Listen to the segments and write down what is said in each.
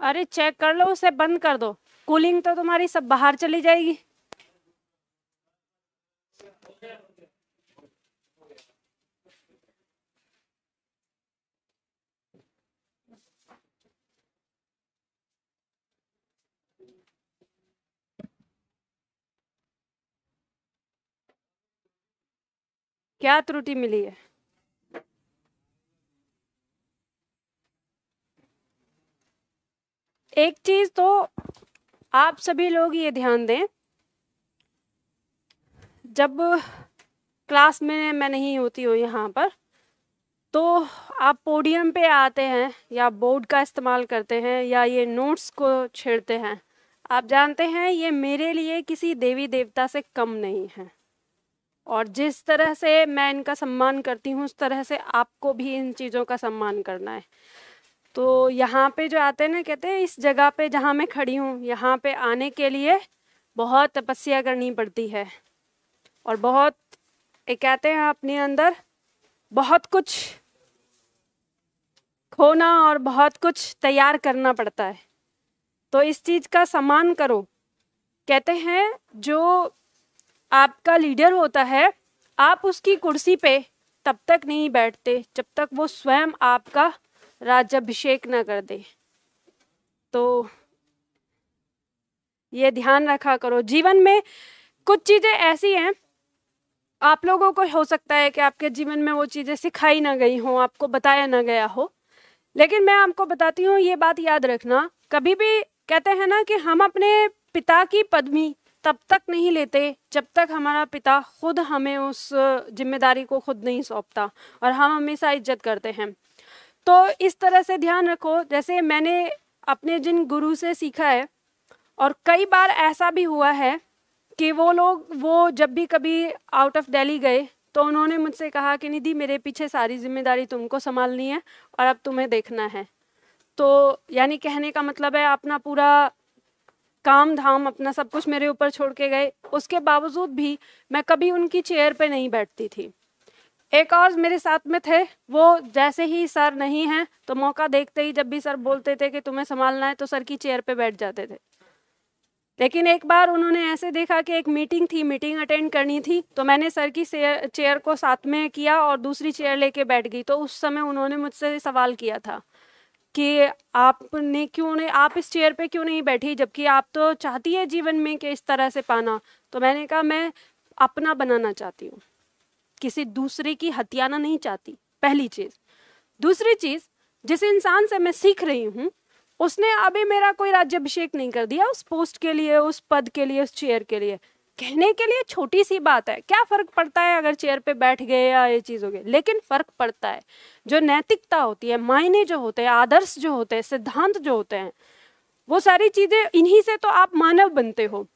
अरे चेक कर लो उसे बंद कर दो कूलिंग तो तुम्हारी सब बाहर चली जाएगी क्या त्रुटि मिली है एक चीज तो आप सभी लोग ये ध्यान दें जब क्लास में मैं नहीं होती हूँ यहाँ पर तो आप पोडियम पे आते हैं या बोर्ड का इस्तेमाल करते हैं या ये नोट्स को छेड़ते हैं आप जानते हैं ये मेरे लिए किसी देवी देवता से कम नहीं है और जिस तरह से मैं इनका सम्मान करती हूँ उस तरह से आपको भी इन चीज़ों का सम्मान करना है तो यहाँ पे जो आते हैं ना कहते हैं इस जगह पे जहाँ मैं खड़ी हूँ यहाँ पे आने के लिए बहुत तपस्या करनी पड़ती है और बहुत एक कहते हैं अपने अंदर बहुत कुछ खोना और बहुत कुछ तैयार करना पड़ता है तो इस चीज़ का सम्मान करो कहते हैं जो आपका लीडर होता है आप उसकी कुर्सी पे तब तक नहीं बैठते जब तक वो स्वयं आपका राज्यभिषेक ना कर दे तो ये ध्यान रखा करो जीवन में कुछ चीज़ें ऐसी हैं आप लोगों को हो सकता है कि आपके जीवन में वो चीज़ें सिखाई ना गई हों आपको बताया ना गया हो लेकिन मैं आपको बताती हूँ ये बात याद रखना कभी भी कहते हैं ना कि हम अपने पिता की पदवी तब तक नहीं लेते जब तक हमारा पिता खुद हमें उस जिम्मेदारी को खुद नहीं सौंपता और हम हमेशा इज्जत करते हैं तो इस तरह से ध्यान रखो जैसे मैंने अपने जिन गुरु से सीखा है और कई बार ऐसा भी हुआ है कि वो लोग वो जब भी कभी आउट ऑफ दिल्ली गए तो उन्होंने मुझसे कहा कि निधि मेरे पीछे सारी जिम्मेदारी तुमको संभालनी है और अब तुम्हें देखना है तो यानी कहने का मतलब है अपना पूरा काम धाम अपना सब कुछ मेरे ऊपर छोड़ के गए उसके बावजूद भी मैं कभी उनकी चेयर पे नहीं बैठती थी एक और मेरे साथ में थे वो जैसे ही सर नहीं हैं तो मौका देखते ही जब भी सर बोलते थे कि तुम्हें संभालना है तो सर की चेयर पे बैठ जाते थे लेकिन एक बार उन्होंने ऐसे देखा कि एक मीटिंग थी मीटिंग अटेंड करनी थी तो मैंने सर की चेयर को साथ में किया और दूसरी चेयर लेके बैठ गई तो उस समय उन्होंने मुझसे सवाल किया था कि आपने क्यों नहीं आप इस चेयर पे क्यों नहीं बैठी जबकि आप तो चाहती है जीवन में कि इस तरह से पाना तो मैंने कहा मैं अपना बनाना चाहती हूँ किसी दूसरे की हत्याना नहीं चाहती पहली चीज़ दूसरी चीज़ जिस इंसान से मैं सीख रही हूँ उसने अभी मेरा कोई राज्यभिषेक नहीं कर दिया उस पोस्ट के लिए उस पद के लिए उस चेयर के लिए कहने के लिए छोटी सी बात है क्या फर्क पड़ता है अगर चेयर पे बैठ गए या ये चीज़ हो गई लेकिन फर्क पड़ता है जो नैतिकता होती है मायने जो होते हैं आदर्श जो होते हैं सिद्धांत जो होते हैं वो सारी चीज़ें इन्हीं से तो आप मानव बनते हो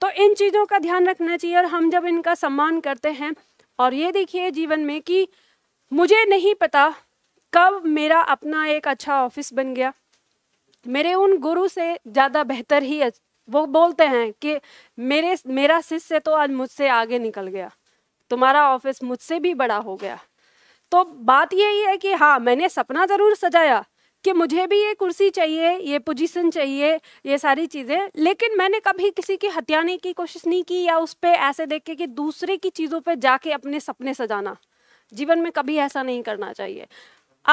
तो इन चीज़ों का ध्यान रखना चाहिए और हम जब इनका सम्मान करते हैं और ये देखिए जीवन में कि मुझे नहीं पता कब मेरा अपना एक अच्छा ऑफिस बन गया मेरे उन गुरु से ज़्यादा बेहतर ही वो बोलते हैं कि मेरे मेरा शिष्य तो आज मुझसे आगे निकल गया तुम्हारा ऑफिस मुझसे भी बड़ा हो गया तो बात यही है कि हाँ मैंने सपना ज़रूर सजाया कि मुझे भी ये कुर्सी चाहिए ये पोजीशन चाहिए ये सारी चीज़ें लेकिन मैंने कभी किसी की हत्याने की कोशिश नहीं की या उस पर ऐसे देख के कि दूसरे की चीज़ों पर जाके अपने सपने सजाना जीवन में कभी ऐसा नहीं करना चाहिए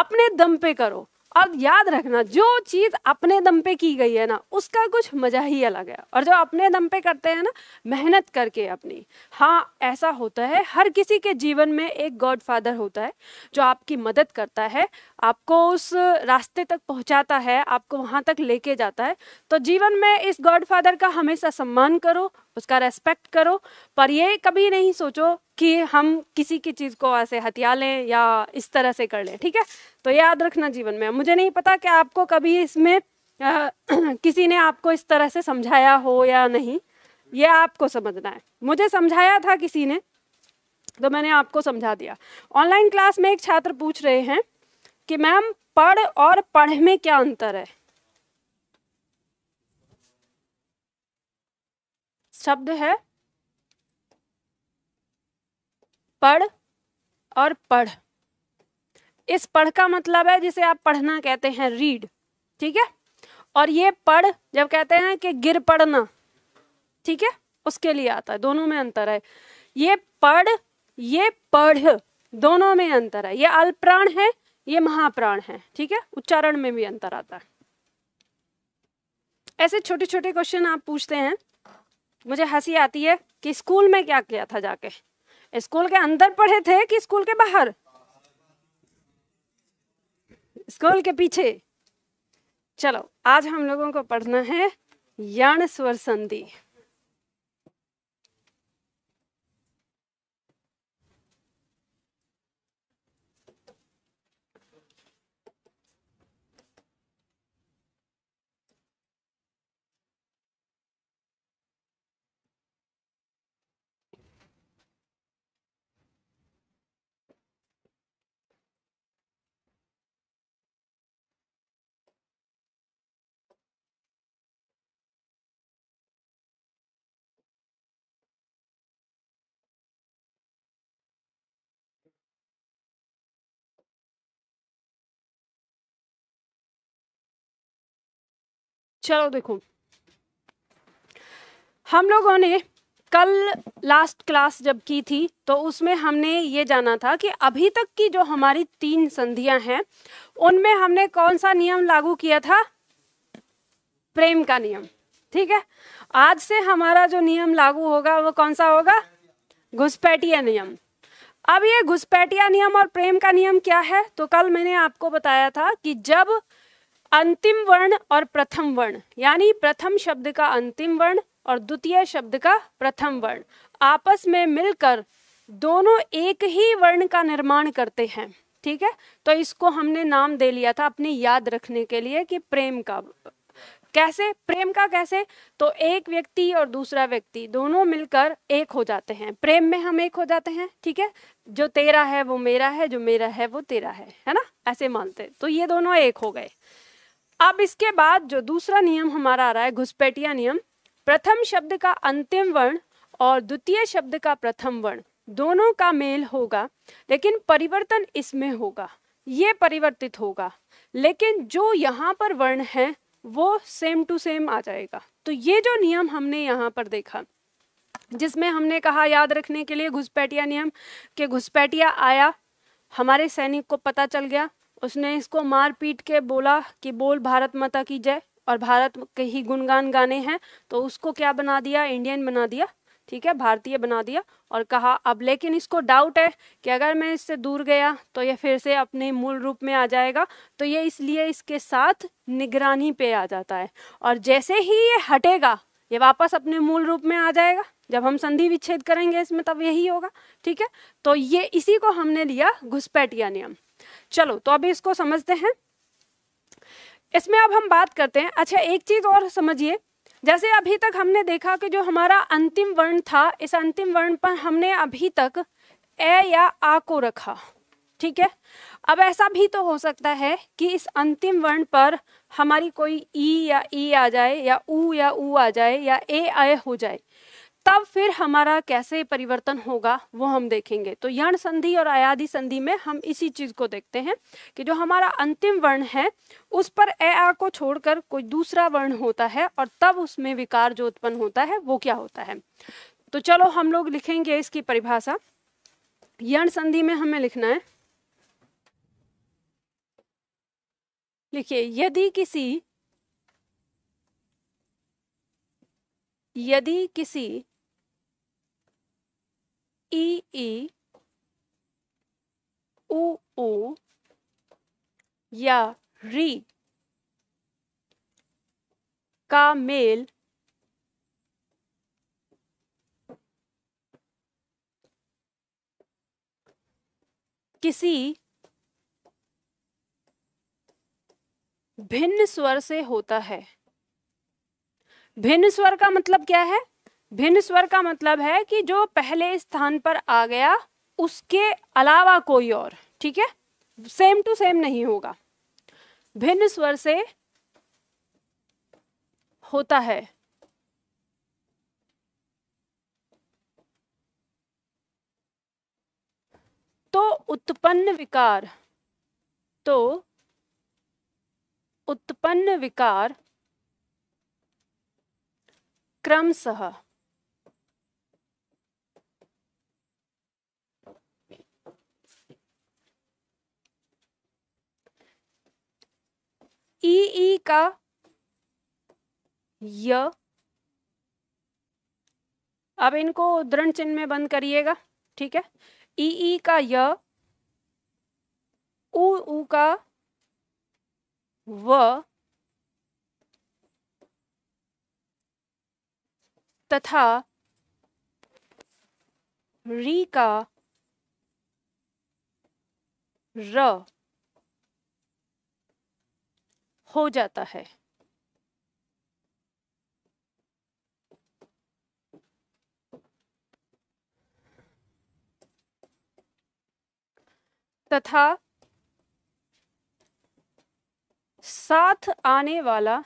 अपने दम पे करो और याद रखना जो चीज़ अपने दम पे की गई है ना उसका कुछ मज़ा ही अलग है और जो अपने दम पे करते हैं ना मेहनत करके अपनी हाँ ऐसा होता है हर किसी के जीवन में एक गॉड फादर होता है जो आपकी मदद करता है आपको उस रास्ते तक पहुंचाता है आपको वहाँ तक लेके जाता है तो जीवन में इस गॉड फादर का हमेशा सम्मान करो उसका रेस्पेक्ट करो पर ये कभी नहीं सोचो कि हम किसी की चीज़ को ऐसे हथिया लें या इस तरह से कर लें ठीक है तो याद रखना जीवन में मुझे नहीं पता कि आपको कभी इसमें आ, किसी ने आपको इस तरह से समझाया हो या नहीं ये आपको समझना है मुझे समझाया था किसी ने तो मैंने आपको समझा दिया ऑनलाइन क्लास में एक छात्र पूछ रहे हैं कि मैम पढ़ और पढ़ में क्या अंतर है शब्द है पढ़ और पढ़ इस पढ़ का मतलब है जिसे आप पढ़ना कहते हैं रीड ठीक है और ये पढ़ जब कहते हैं कि गिर पड़ना ठीक है उसके लिए आता है दोनों में अंतर है ये पढ़ ये पढ़ दोनों में अंतर है ये अल्प्राण है ये महाप्राण है ठीक है उच्चारण में भी अंतर आता है ऐसे छोटे छोटे क्वेश्चन आप पूछते हैं मुझे हंसी आती है कि स्कूल में क्या किया था जाके स्कूल के अंदर पढ़े थे कि स्कूल के बाहर स्कूल के पीछे चलो आज हम लोगों को पढ़ना है यण स्वर संधि चलो देखो हम लोगों ने कल लास्ट क्लास जब की थी तो उसमें हमने ये जाना था कि अभी तक की जो हमारी तीन संधियां हैं उनमें हमने कौन सा नियम लागू किया था प्रेम का नियम ठीक है आज से हमारा जो नियम लागू होगा वो कौन सा होगा घुसपैठिया नियम अब ये घुसपैठिया नियम और प्रेम का नियम क्या है तो कल मैंने आपको बताया था कि जब अंतिम वर्ण और प्रथम वर्ण यानी प्रथम शब्द का अंतिम वर्ण और द्वितीय शब्द का प्रथम वर्ण आपस में मिलकर दोनों एक ही वर्ण का निर्माण करते हैं ठीक है तो इसको हमने नाम दे लिया था अपनी याद रखने के लिए कि प्रेम का कैसे प्रेम का कैसे तो एक व्यक्ति और दूसरा व्यक्ति दोनों मिलकर एक हो जाते हैं प्रेम में हम एक हो जाते हैं ठीक है जो तेरा है वो मेरा है जो मेरा है वो तेरा है है ना ऐसे मानते तो ये दोनों एक हो गए अब इसके बाद जो दूसरा नियम हमारा आ रहा है घुसपैठिया नियम प्रथम शब्द का अंतिम वर्ण और द्वितीय शब्द का प्रथम वर्ण दोनों का मेल होगा लेकिन परिवर्तन इसमें होगा ये परिवर्तित होगा लेकिन जो यहाँ पर वर्ण है वो सेम टू सेम आ जाएगा तो ये जो नियम हमने यहाँ पर देखा जिसमें हमने कहा याद रखने के लिए घुसपैठिया नियम के घुसपैठिया आया हमारे सैनिक को पता चल गया उसने इसको मार पीट के बोला कि बोल भारत माता की जय और भारत के ही गुणगान गाने हैं तो उसको क्या बना दिया इंडियन बना दिया ठीक है भारतीय बना दिया और कहा अब लेकिन इसको डाउट है कि अगर मैं इससे दूर गया तो ये फिर से अपने मूल रूप में आ जाएगा तो ये इसलिए इसके साथ निगरानी पे आ जाता है और जैसे ही ये हटेगा ये वापस अपने मूल रूप में आ जाएगा जब हम संधि विच्छेद करेंगे इसमें तब यही होगा ठीक है तो ये इसी को हमने लिया घुसपैठिया नियम चलो तो अभी इसको समझते हैं इसमें अब हम बात करते हैं अच्छा एक चीज़ और समझिए जैसे अभी तक हमने देखा कि जो हमारा अंतिम वर्ण था इस अंतिम वर्ण पर हमने अभी तक ए या आ को रखा ठीक है अब ऐसा भी तो हो सकता है कि इस अंतिम वर्ण पर हमारी कोई ई या ई आ जाए या ऊ या ऊ आ जाए या ए आए हो जाए तब फिर हमारा कैसे परिवर्तन होगा वो हम देखेंगे तो यण संधि और अयाधि संधि में हम इसी चीज़ को देखते हैं कि जो हमारा अंतिम वर्ण है उस पर ए आ को छोड़कर कोई दूसरा वर्ण होता है और तब उसमें विकार जो उत्पन्न होता है वो क्या होता है तो चलो हम लोग लिखेंगे इसकी परिभाषा यण संधि में हमें लिखना है लिखिए यदि किसी यदि किसी E E ओ ओ या री का मेल किसी भिन्न स्वर से होता है भिन्न स्वर का मतलब क्या है भिन्न स्वर का मतलब है कि जो पहले स्थान पर आ गया उसके अलावा कोई और ठीक है सेम टू सेम नहीं होगा भिन्न स्वर से होता है तो उत्पन्न विकार तो उत्पन्न विकार क्रमशः ई ई का य अब इनको दृढ़ चिन्ह में बंद करिएगा ठीक है ई ई का य उ ऊ का व तथा री का र हो जाता है तथा साथ आने वाला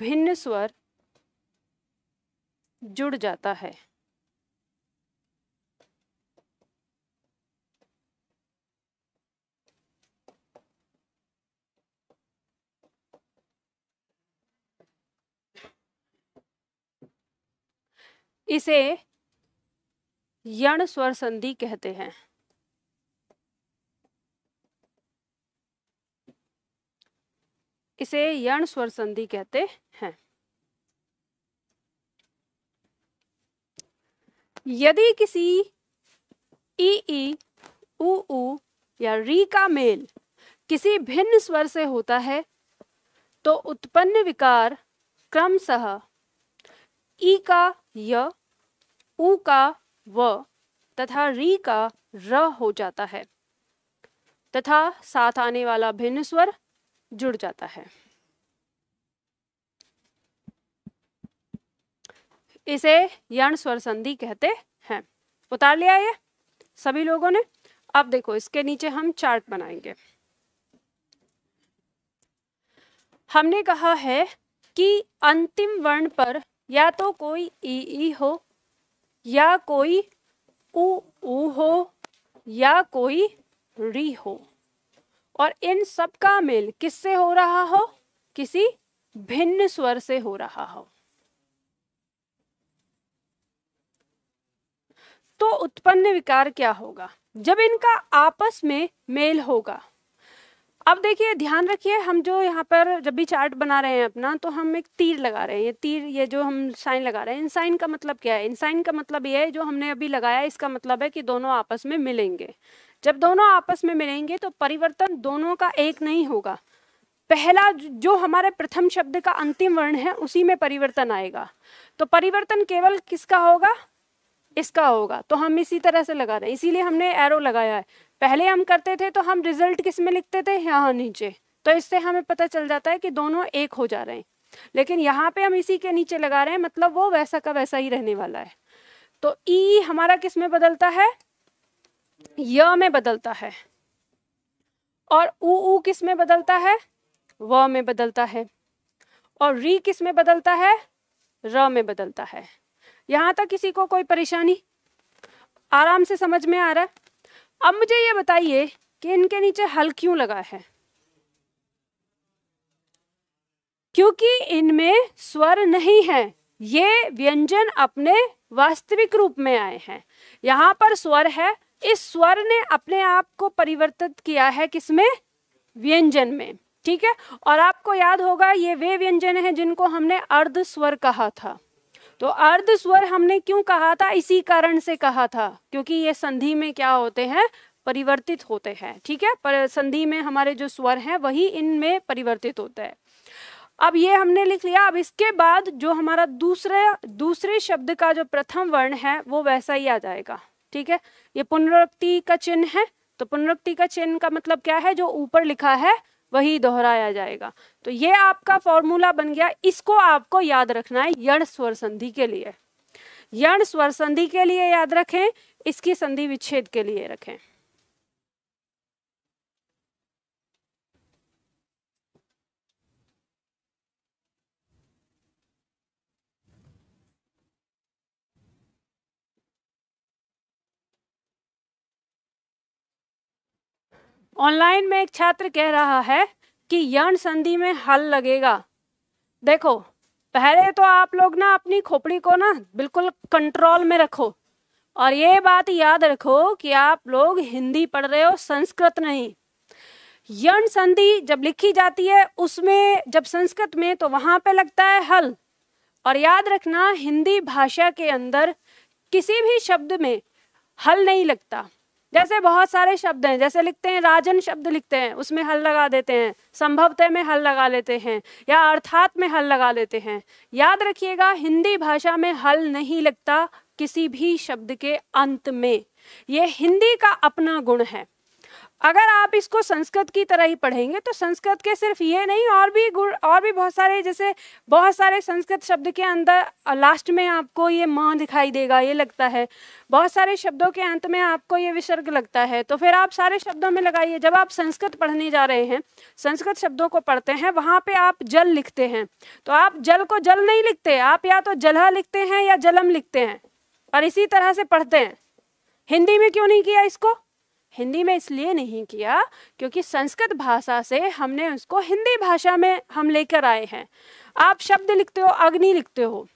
भिन्न स्वर जुड़ जाता है इसे यण स्वर संधि कहते हैं इसे यण स्वर संधि कहते हैं यदि किसी ई ई उ या री का मेल किसी भिन्न स्वर से होता है तो उत्पन्न विकार क्रमशः ई का य उ का व तथा री का र हो जाता है तथा साथ आने वाला भिन्न स्वर जुड़ जाता है इसे यण स्वर संधि कहते हैं उतार लिया ये सभी लोगों ने अब देखो इसके नीचे हम चार्ट बनाएंगे हमने कहा है कि अंतिम वर्ण पर या तो कोई ई e e हो या कोई उ ऊ हो या कोई री हो और इन सब का मेल किससे हो रहा हो किसी भिन्न स्वर से हो रहा हो तो उत्पन्न विकार क्या होगा जब इनका आपस में मेल होगा अब देखिए ध्यान रखिए हम जो यहाँ पर जब भी चार्ट बना रहे हैं अपना तो हम एक तीर लगा रहे हैं ये तीर ये जो हम साइन लगा रहे हैं इन साइन का मतलब क्या है इन साइन का मतलब ये है जो हमने अभी लगाया इसका मतलब है कि दोनों आपस में मिलेंगे जब दोनों आपस में मिलेंगे तो परिवर्तन दोनों का एक नहीं होगा पहला जो हमारे प्रथम शब्द का अंतिम वर्ण है उसी में परिवर्तन आएगा तो परिवर्तन केवल किसका होगा इसका होगा तो हम इसी तरह से लगा रहे हैं इसीलिए हमने एरो लगाया है पहले हम करते थे तो हम रिजल्ट किस में लिखते थे यहाँ नीचे तो इससे हमें पता चल जाता है कि दोनों एक हो जा रहे हैं लेकिन यहाँ पे हम इसी के नीचे लगा रहे हैं मतलब वो वैसा का वैसा ही रहने वाला है तो ई e हमारा किस में बदलता है य में बदलता है और ऊ ऊ किस में बदलता है व में बदलता है और री किस में बदलता है र में बदलता है यहाँ तक किसी को कोई परेशानी आराम से समझ में आ रहा है अब मुझे ये बताइए कि इनके नीचे हल क्यों लगा है क्योंकि इनमें स्वर नहीं है ये व्यंजन अपने वास्तविक रूप में आए हैं यहां पर स्वर है इस स्वर ने अपने आप को परिवर्तित किया है किसमें व्यंजन में ठीक है और आपको याद होगा ये वे व्यंजन हैं जिनको हमने अर्ध स्वर कहा था तो अर्ध स्वर हमने क्यों कहा था इसी कारण से कहा था क्योंकि ये संधि में क्या होते हैं परिवर्तित होते हैं ठीक है पर संधि में हमारे जो स्वर हैं वही इनमें परिवर्तित होता है अब ये हमने लिख लिया अब इसके बाद जो हमारा दूसरे दूसरे शब्द का जो प्रथम वर्ण है वो वैसा ही आ जाएगा ठीक है ये पुनरुक्ति का चिन्ह है तो पुनरुक्ति का चिन्ह का मतलब क्या है जो ऊपर लिखा है वही दोहराया जाएगा तो ये आपका फॉर्मूला बन गया इसको आपको याद रखना है यण स्वर संधि के लिए यण स्वर संधि के लिए याद रखें इसकी संधि विच्छेद के लिए रखें ऑनलाइन में एक छात्र कह रहा है कि यण संधि में हल लगेगा देखो पहले तो आप लोग ना अपनी खोपड़ी को ना बिल्कुल कंट्रोल में रखो और ये बात याद रखो कि आप लोग हिंदी पढ़ रहे हो संस्कृत नहीं यण संधि जब लिखी जाती है उसमें जब संस्कृत में तो वहाँ पे लगता है हल और याद रखना हिंदी भाषा के अंदर किसी भी शब्द में हल नहीं लगता जैसे बहुत सारे शब्द हैं जैसे लिखते हैं राजन शब्द लिखते हैं उसमें हल लगा देते हैं संभवतः में हल लगा लेते हैं या अर्थात में हल लगा लेते हैं याद रखिएगा हिंदी भाषा में हल नहीं लगता किसी भी शब्द के अंत में ये हिंदी का अपना गुण है अगर आप इसको संस्कृत की तरह ही पढ़ेंगे तो संस्कृत के सिर्फ ये नहीं और भी गुण और भी बहुत सारे जैसे बहुत सारे संस्कृत शब्द के अंदर लास्ट में आपको ये माँ दिखाई देगा ये लगता है बहुत सारे शब्दों के अंत में आपको ये विसर्ग लगता है तो फिर आप सारे शब्दों में लगाइए जब आप संस्कृत पढ़ने जा रहे हैं संस्कृत शब्दों को पढ़ते हैं वहाँ पर आप जल लिखते हैं तो आप जल को जल नहीं लिखते आप या तो जलह लिखते हैं या जलम लिखते हैं और इसी तरह से पढ़ते हैं हिंदी में क्यों नहीं किया इसको हिंदी में इसलिए नहीं किया क्योंकि संस्कृत भाषा से हमने उसको हिंदी भाषा में हम लेकर आए हैं आप शब्द लिखते हो अग्नि लिखते हो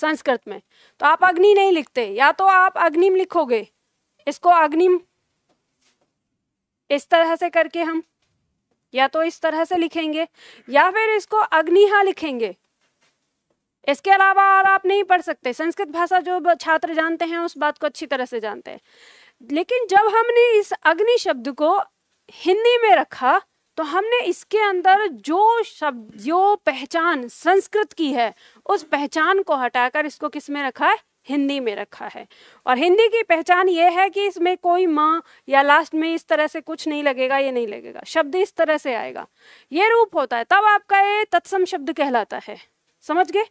संस्कृत में तो आप अग्नि नहीं लिखते या तो आप अग्निम लिखोगे इसको अग्निम इस तरह से करके हम या तो इस तरह से लिखेंगे या फिर इसको अग्निहा लिखेंगे इसके अलावा और आप नहीं पढ़ सकते संस्कृत भाषा जो छात्र जानते हैं उस बात को अच्छी तरह से जानते हैं लेकिन जब हमने इस अग्नि शब्द को हिंदी में रखा तो हमने इसके अंदर जो शब्द जो पहचान संस्कृत की है उस पहचान को हटाकर इसको किस में रखा है हिंदी में रखा है और हिंदी की पहचान ये है कि इसमें कोई माँ या लास्ट में इस तरह से कुछ नहीं लगेगा ये नहीं लगेगा शब्द इस तरह से आएगा ये रूप होता है तब आपका ये तत्सम शब्द कहलाता है समझ गए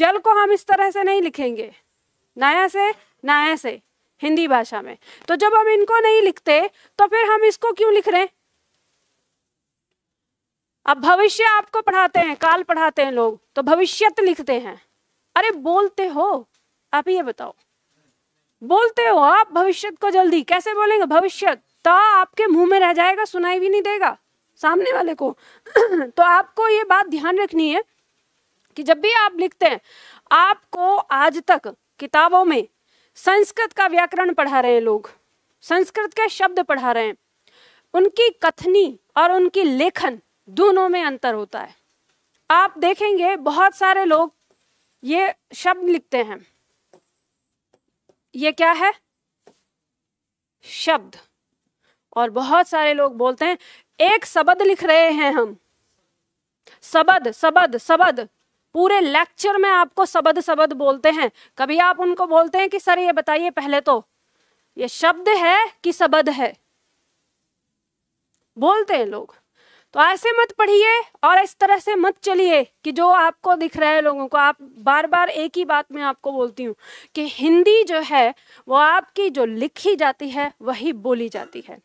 जल को हम इस तरह से नहीं लिखेंगे नया से नया से हिंदी भाषा में तो जब हम इनको नहीं लिखते तो फिर हम इसको क्यों लिख रहे हैं अब भविष्य आपको पढ़ाते हैं काल पढ़ाते हैं लोग तो भविष्यत लिखते हैं अरे बोलते हो आप ये बताओ बोलते हो आप भविष्य को जल्दी कैसे बोलेंगे भविष्य तो आपके मुंह में रह जाएगा सुनाई भी नहीं देगा सामने वाले को तो आपको ये बात ध्यान रखनी है कि जब भी आप लिखते हैं आपको आज तक किताबों में संस्कृत का व्याकरण पढ़ा रहे हैं लोग संस्कृत के शब्द पढ़ा रहे हैं उनकी कथनी और उनकी लेखन दोनों में अंतर होता है आप देखेंगे बहुत सारे लोग ये शब्द लिखते हैं ये क्या है शब्द और बहुत सारे लोग बोलते हैं एक शब्द लिख रहे हैं हम शब्द शब्द शब्द पूरे लेक्चर में आपको सबद सबद बोलते हैं कभी आप उनको बोलते हैं कि सर ये बताइए पहले तो ये शब्द है कि सबद है बोलते हैं लोग तो ऐसे मत पढ़िए और इस तरह से मत चलिए कि जो आपको दिख रहा है लोगों को आप बार बार एक ही बात मैं आपको बोलती हूँ कि हिंदी जो है वो आपकी जो लिखी जाती है वही बोली जाती है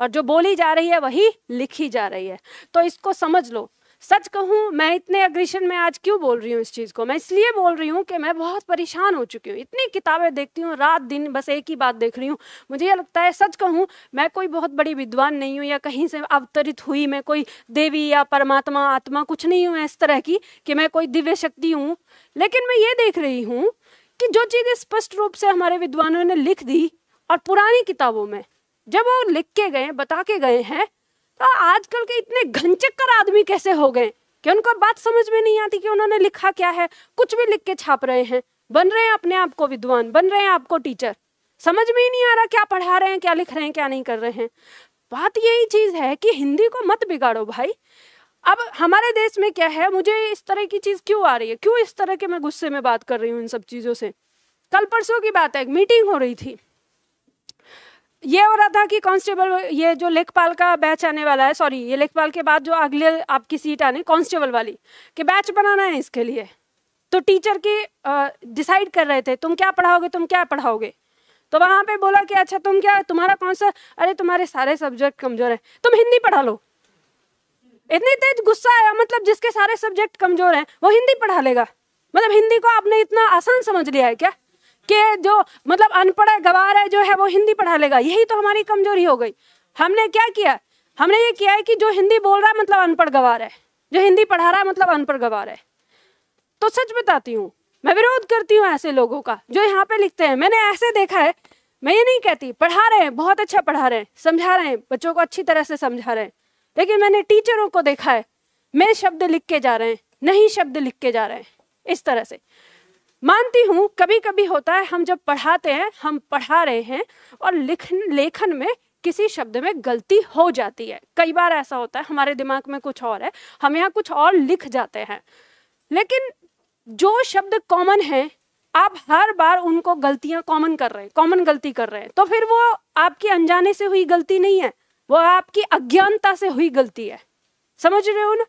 और जो बोली जा रही है वही लिखी जा रही है तो इसको समझ लो सच कहूँ मैं इतने अग्रेशन में आज क्यों बोल रही हूँ इस चीज़ को मैं इसलिए बोल रही हूँ कि मैं बहुत परेशान हो चुकी हूँ इतनी किताबें देखती हूँ रात दिन बस एक ही बात देख रही हूँ मुझे ये लगता है सच कहूँ मैं कोई बहुत बड़ी विद्वान नहीं हूँ या कहीं से अवतरित हुई मैं कोई देवी या परमात्मा आत्मा कुछ नहीं हूँ इस तरह की कि मैं कोई दिव्य शक्ति हूँ लेकिन मैं ये देख रही हूँ कि जो चीज़ें स्पष्ट रूप से हमारे विद्वानों ने लिख दी और पुरानी किताबों में जब वो लिख के गए बता के गए हैं तो आजकल के इतने घनचक्कर आदमी कैसे हो गए कि उनको बात समझ में नहीं आती कि उन्होंने लिखा क्या है कुछ भी लिख के छाप रहे हैं बन रहे हैं अपने आप को विद्वान बन रहे हैं आपको टीचर समझ में ही नहीं आ रहा क्या पढ़ा रहे हैं क्या लिख रहे हैं क्या नहीं कर रहे हैं बात यही चीज़ है कि हिंदी को मत बिगाड़ो भाई अब हमारे देश में क्या है मुझे इस तरह की चीज़ क्यों आ रही है क्यों इस तरह के मैं गुस्से में बात कर रही हूँ इन सब चीज़ों से कल परसों की बात है एक मीटिंग हो रही थी ये हो रहा था कि कांस्टेबल ये जो लेखपाल का बैच आने वाला है सॉरी ये लेखपाल के बाद जो अगले आपकी सीट आने कांस्टेबल वाली कि बैच बनाना है इसके लिए तो टीचर की डिसाइड कर रहे थे तुम क्या पढ़ाओगे तुम क्या पढ़ाओगे तो वहाँ पे बोला कि अच्छा तुम क्या तुम्हारा कौन सा अरे तुम्हारे सारे सब्जेक्ट कमजोर है तुम हिंदी पढ़ा लो इतनी तेज गुस्सा आया मतलब जिसके सारे सब्जेक्ट कमजोर हैं वो हिंदी पढ़ा लेगा मतलब हिंदी को आपने इतना आसान समझ लिया है क्या के जो मतलब अनपढ़ गवार है जो है वो हिंदी पढ़ा लेगा यही तो हमारी कमजोरी हो गई हमने क्या किया हमने ये किया है कि जो हिंदी बोल रहा है मतलब अनपढ़ गवार है जो हिंदी पढ़ा रहा है मतलब अनपढ़ गवार है तो सच बताती हूँ मैं विरोध करती हूँ ऐसे लोगों का जो यहाँ पे लिखते हैं मैंने ऐसे देखा है मैं ये नहीं कहती पढ़ा रहे हैं बहुत अच्छा पढ़ा रहे हैं समझा रहे हैं बच्चों को अच्छी तरह से समझा रहे हैं लेकिन मैंने टीचरों को देखा है मेरे शब्द लिख के जा रहे हैं नहीं शब्द लिख के जा रहे हैं इस तरह से मानती हूँ कभी कभी होता है हम जब पढ़ाते हैं हम पढ़ा रहे हैं और लिखन लेखन में किसी शब्द में गलती हो जाती है कई बार ऐसा होता है हमारे दिमाग में कुछ और है हम यहाँ कुछ और लिख जाते हैं लेकिन जो शब्द कॉमन है आप हर बार उनको गलतियां कॉमन कर रहे हैं कॉमन गलती कर रहे हैं तो फिर वो आपकी अनजाने से हुई गलती नहीं है वो आपकी अज्ञानता से हुई गलती है समझ रहे हो ना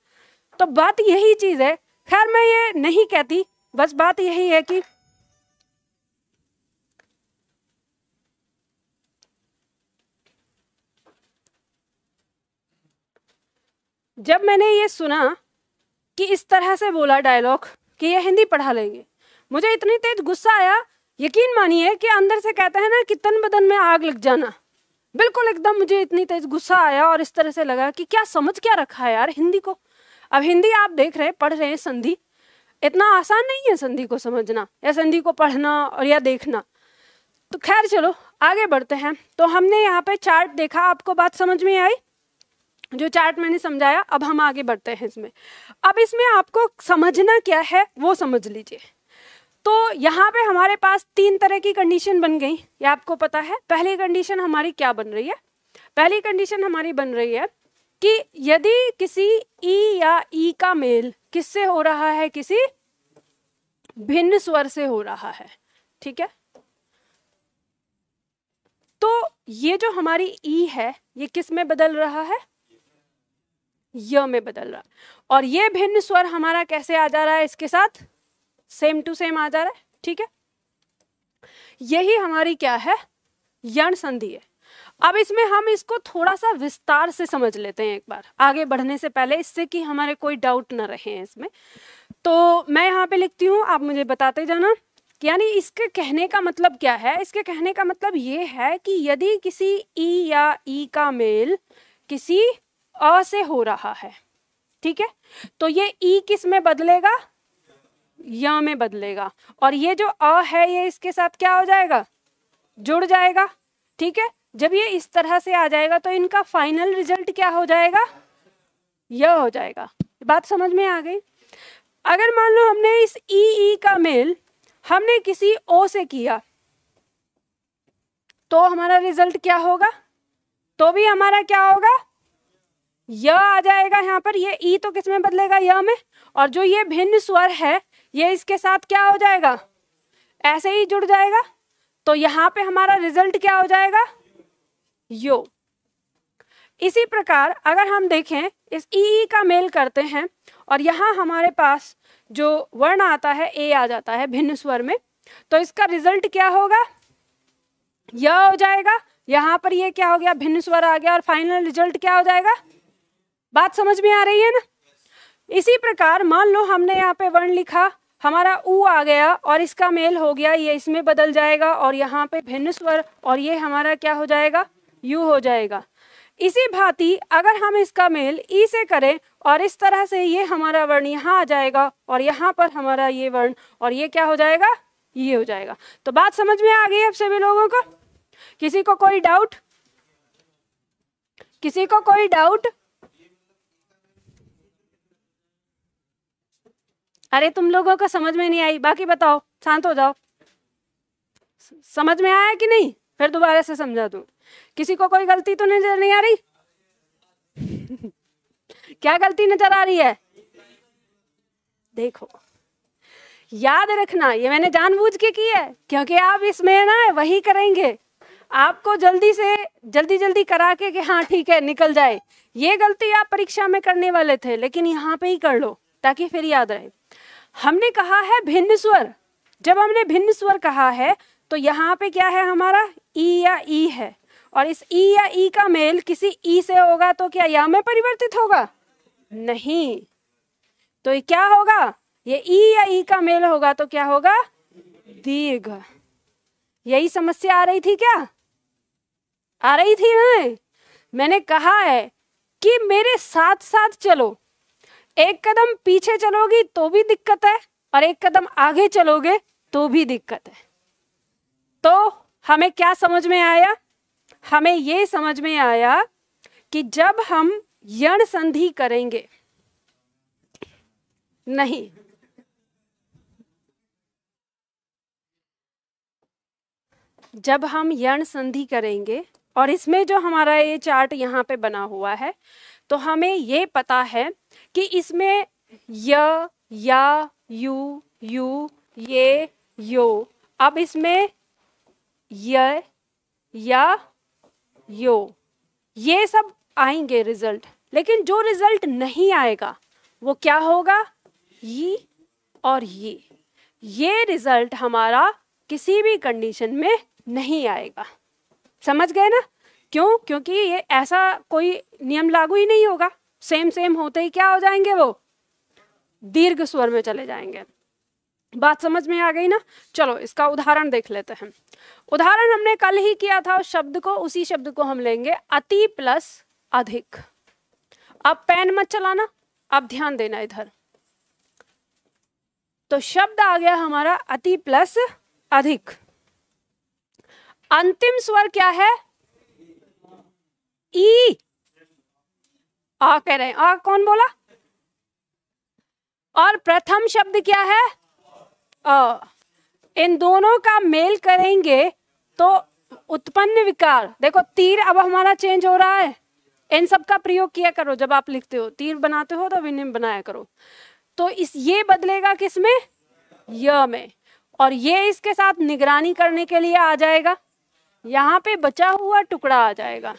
तो बात यही चीज़ है खैर मैं ये नहीं कहती बस बात यही है कि जब मैंने ये सुना कि इस तरह से बोला डायलॉग कि ये हिंदी पढ़ा लेंगे मुझे इतनी तेज गुस्सा आया यकीन मानिए कि अंदर से कहते हैं ना कि तन बदन में आग लग जाना बिल्कुल एकदम मुझे इतनी तेज गुस्सा आया और इस तरह से लगा कि क्या समझ क्या रखा है यार हिंदी को अब हिंदी आप देख रहे पढ़ रहे हैं संधि इतना आसान नहीं है संधि को समझना या संधि को पढ़ना और या देखना तो खैर चलो आगे बढ़ते हैं तो हमने यहाँ पे चार्ट देखा आपको बात समझ में आई जो चार्ट मैंने समझाया अब हम आगे बढ़ते हैं इसमें अब इसमें आपको समझना क्या है वो समझ लीजिए तो यहाँ पे हमारे पास तीन तरह की कंडीशन बन गई ये आपको पता है पहली कंडीशन हमारी क्या बन रही है पहली कंडीशन हमारी बन रही है कि यदि किसी ई या ई का मेल किससे हो रहा है किसी भिन्न स्वर से हो रहा है ठीक है तो ये जो हमारी ई है ये किस में बदल रहा है य में बदल रहा है और ये भिन्न स्वर हमारा कैसे आ जा रहा है इसके साथ सेम टू सेम आ जा रहा है ठीक है यही हमारी क्या है यण संधि है अब इसमें हम इसको थोड़ा सा विस्तार से समझ लेते हैं एक बार आगे बढ़ने से पहले इससे कि हमारे कोई डाउट ना रहे हैं इसमें तो मैं यहाँ पे लिखती हूँ आप मुझे बताते जाना यानी इसके कहने का मतलब क्या है इसके कहने का मतलब ये है कि यदि किसी ई या ई का मेल किसी अ से हो रहा है ठीक है तो ये ई किस में बदलेगा य में बदलेगा और ये जो अ है ये इसके साथ क्या हो जाएगा जुड़ जाएगा ठीक है जब ये इस तरह से आ जाएगा तो इनका फाइनल रिजल्ट क्या हो जाएगा यह हो जाएगा बात समझ में आ गई अगर मान लो हमने इस ई e ई e का मेल हमने किसी ओ से किया तो हमारा रिजल्ट क्या होगा तो भी हमारा क्या होगा यह आ जाएगा यहां पर ये ई e तो किसमें बदलेगा यह में और जो ये भिन्न स्वर है ये इसके साथ क्या हो जाएगा ऐसे ही जुड़ जाएगा तो यहाँ पे हमारा रिजल्ट क्या हो जाएगा यो इसी प्रकार अगर हम देखें इस ई ई का मेल करते हैं और यहाँ हमारे पास जो वर्ण आता है ए आ जाता है भिन्न स्वर में तो इसका रिजल्ट क्या होगा यह हो जाएगा यहाँ पर ये क्या हो गया भिन्न स्वर आ गया और फाइनल रिजल्ट क्या हो जाएगा बात समझ में आ रही है ना इसी प्रकार मान लो हमने यहाँ पे वर्ण लिखा हमारा ऊ आ गया और इसका मेल हो गया ये इसमें बदल जाएगा और यहाँ पे भिन्न स्वर और ये हमारा क्या हो जाएगा यू हो जाएगा इसी भांति अगर हम इसका मेल ई से करें और इस तरह से ये हमारा वर्ण यहाँ आ जाएगा और यहाँ पर हमारा ये वर्ण और ये क्या हो जाएगा ये हो जाएगा तो बात समझ में आ गई अब सभी लोगों को किसी को कोई डाउट किसी को कोई डाउट अरे तुम लोगों को समझ में नहीं आई बाकी बताओ शांत हो जाओ समझ में आया कि नहीं फिर दोबारा से समझा दू किसी को कोई गलती तो नजर नहीं आ रही क्या गलती नजर आ रही है देखो याद रखना ये मैंने जानबूझ के की है क्योंकि आप इसमें ना वही करेंगे आपको जल्दी से जल्दी जल्दी करा के कि हाँ ठीक है निकल जाए ये गलती आप परीक्षा में करने वाले थे लेकिन यहाँ पे ही कर लो ताकि फिर याद रहे हमने कहा है भिन्न स्वर जब हमने भिन्न स्वर कहा है तो यहाँ पे क्या है हमारा ई या ई है और इस ई या ई का मेल किसी ई से होगा तो क्या या में परिवर्तित होगा नहीं तो क्या होगा ये ई या ई का मेल होगा तो क्या होगा दीर्घ यही समस्या आ रही थी क्या आ रही थी ना हाँ। मैंने कहा है कि मेरे साथ साथ चलो एक कदम पीछे चलोगी तो भी दिक्कत है और एक कदम आगे चलोगे तो भी दिक्कत है तो हमें क्या समझ में आया हमें ये समझ में आया कि जब हम यण संधि करेंगे नहीं जब हम यण संधि करेंगे और इसमें जो हमारा ये चार्ट यहाँ पे बना हुआ है तो हमें ये पता है कि इसमें य या यू यू ये यो अब इसमें य या यो ये सब आएंगे रिजल्ट लेकिन जो रिजल्ट नहीं आएगा वो क्या होगा ये और ये ये रिजल्ट हमारा किसी भी कंडीशन में नहीं आएगा समझ गए ना क्यों क्योंकि ये ऐसा कोई नियम लागू ही नहीं होगा सेम सेम होते ही क्या हो जाएंगे वो दीर्घ स्वर में चले जाएंगे बात समझ में आ गई ना चलो इसका उदाहरण देख लेते हैं उदाहरण हमने कल ही किया था उस शब्द को उसी शब्द को हम लेंगे अति प्लस अधिक अब पेन मत चलाना अब ध्यान देना इधर तो शब्द आ गया हमारा अति प्लस अधिक अंतिम स्वर क्या है ई आ कह रहे हैं आ कौन बोला और प्रथम शब्द क्या है अ इन दोनों का मेल करेंगे तो उत्पन्न विकार देखो तीर अब हमारा चेंज हो रहा है इन सब का प्रयोग किया करो जब आप लिखते हो तीर बनाते हो तो विनिम बनाया करो तो इस ये बदलेगा किस में य में और ये इसके साथ निगरानी करने के लिए आ जाएगा यहाँ पे बचा हुआ टुकड़ा आ जाएगा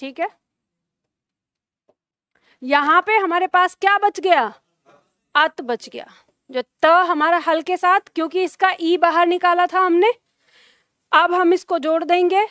ठीक है यहाँ पे हमारे पास क्या बच गया अत बच गया जो त हमारा हल के साथ क्योंकि इसका ई बाहर निकाला था हमने अब हम इसको जोड़ देंगे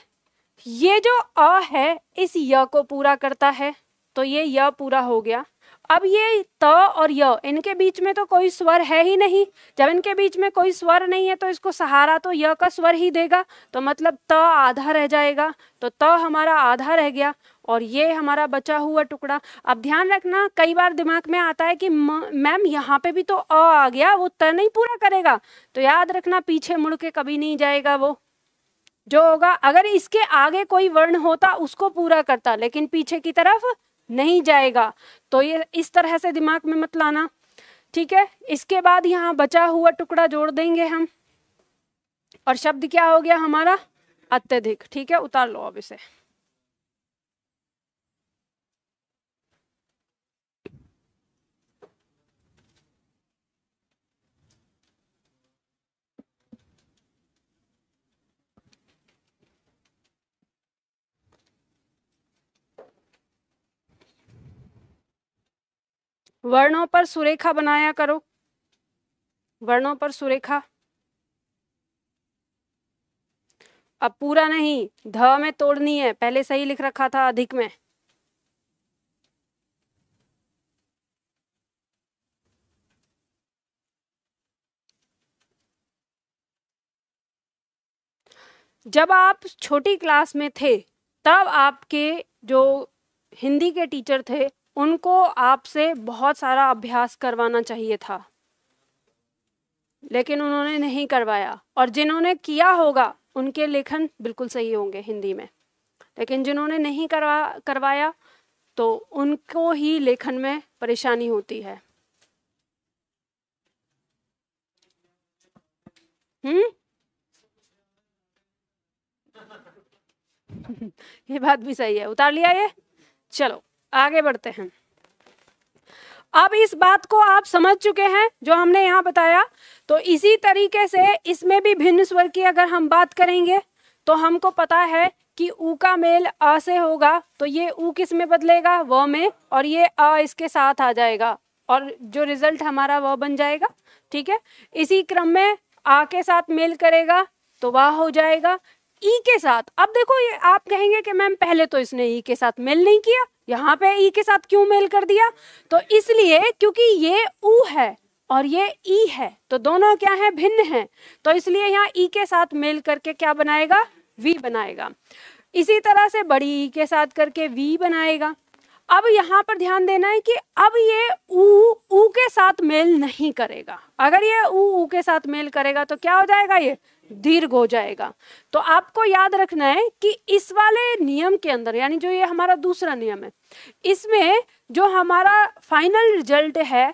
ये जो अ है इस य को पूरा करता है तो ये य पूरा हो गया अब ये त और य इनके बीच में तो कोई स्वर है ही नहीं जब इनके बीच में कोई स्वर नहीं है तो इसको सहारा तो य का स्वर ही देगा तो मतलब त आधा रह जाएगा तो त हमारा आधा रह गया और ये हमारा बचा हुआ टुकड़ा अब ध्यान रखना कई बार दिमाग में आता है कि मैम यहाँ पे भी तो अ आ गया वो त नहीं पूरा करेगा तो याद रखना पीछे मुड़ के कभी नहीं जाएगा वो जो होगा अगर इसके आगे कोई वर्ण होता उसको पूरा करता लेकिन पीछे की तरफ नहीं जाएगा तो ये इस तरह से दिमाग में मत लाना ठीक है इसके बाद यहाँ बचा हुआ टुकड़ा जोड़ देंगे हम और शब्द क्या हो गया हमारा अत्यधिक ठीक है उतार लो अब इसे वर्णों पर सुरेखा बनाया करो वर्णों पर सुरेखा अब पूरा नहीं ध में तोड़नी है पहले सही लिख रखा था अधिक में जब आप छोटी क्लास में थे तब आपके जो हिंदी के टीचर थे उनको आपसे बहुत सारा अभ्यास करवाना चाहिए था लेकिन उन्होंने नहीं करवाया और जिन्होंने किया होगा उनके लेखन बिल्कुल सही होंगे हिंदी में लेकिन जिन्होंने नहीं करवा करवाया तो उनको ही लेखन में परेशानी होती है हम्म ये बात भी सही है उतार लिया ये चलो आगे बढ़ते हैं अब इस बात को आप समझ चुके हैं जो हमने यहाँ बताया तो इसी तरीके से इसमें भी भिन्न स्वर की अगर हम बात करेंगे तो हमको पता है कि ऊ का मेल अ से होगा तो ये ऊ किस में बदलेगा व में और ये अ इसके साथ आ जाएगा और जो रिजल्ट हमारा वह बन जाएगा ठीक है इसी क्रम में आ के साथ मेल करेगा तो वाह हो जाएगा ई के साथ अब देखो ये आप कहेंगे कि मैम पहले तो इसने ई के साथ मेल नहीं किया यहाँ पे ई के साथ क्यों मेल कर दिया तो इसलिए क्योंकि ये ऊ है और ये ई है तो दोनों क्या है भिन्न है तो इसलिए यहाँ ई के साथ मेल करके क्या बनाएगा वी बनाएगा इसी तरह से बड़ी ई के साथ करके वी बनाएगा अब यहाँ पर ध्यान देना है कि अब ये ऊ के साथ मेल नहीं करेगा अगर ये ऊ के साथ मेल करेगा तो क्या हो जाएगा ये दीर्घ हो जाएगा तो आपको याद रखना है कि इस वाले नियम के अंदर यानी जो ये हमारा दूसरा नियम है इसमें जो हमारा फाइनल रिजल्ट है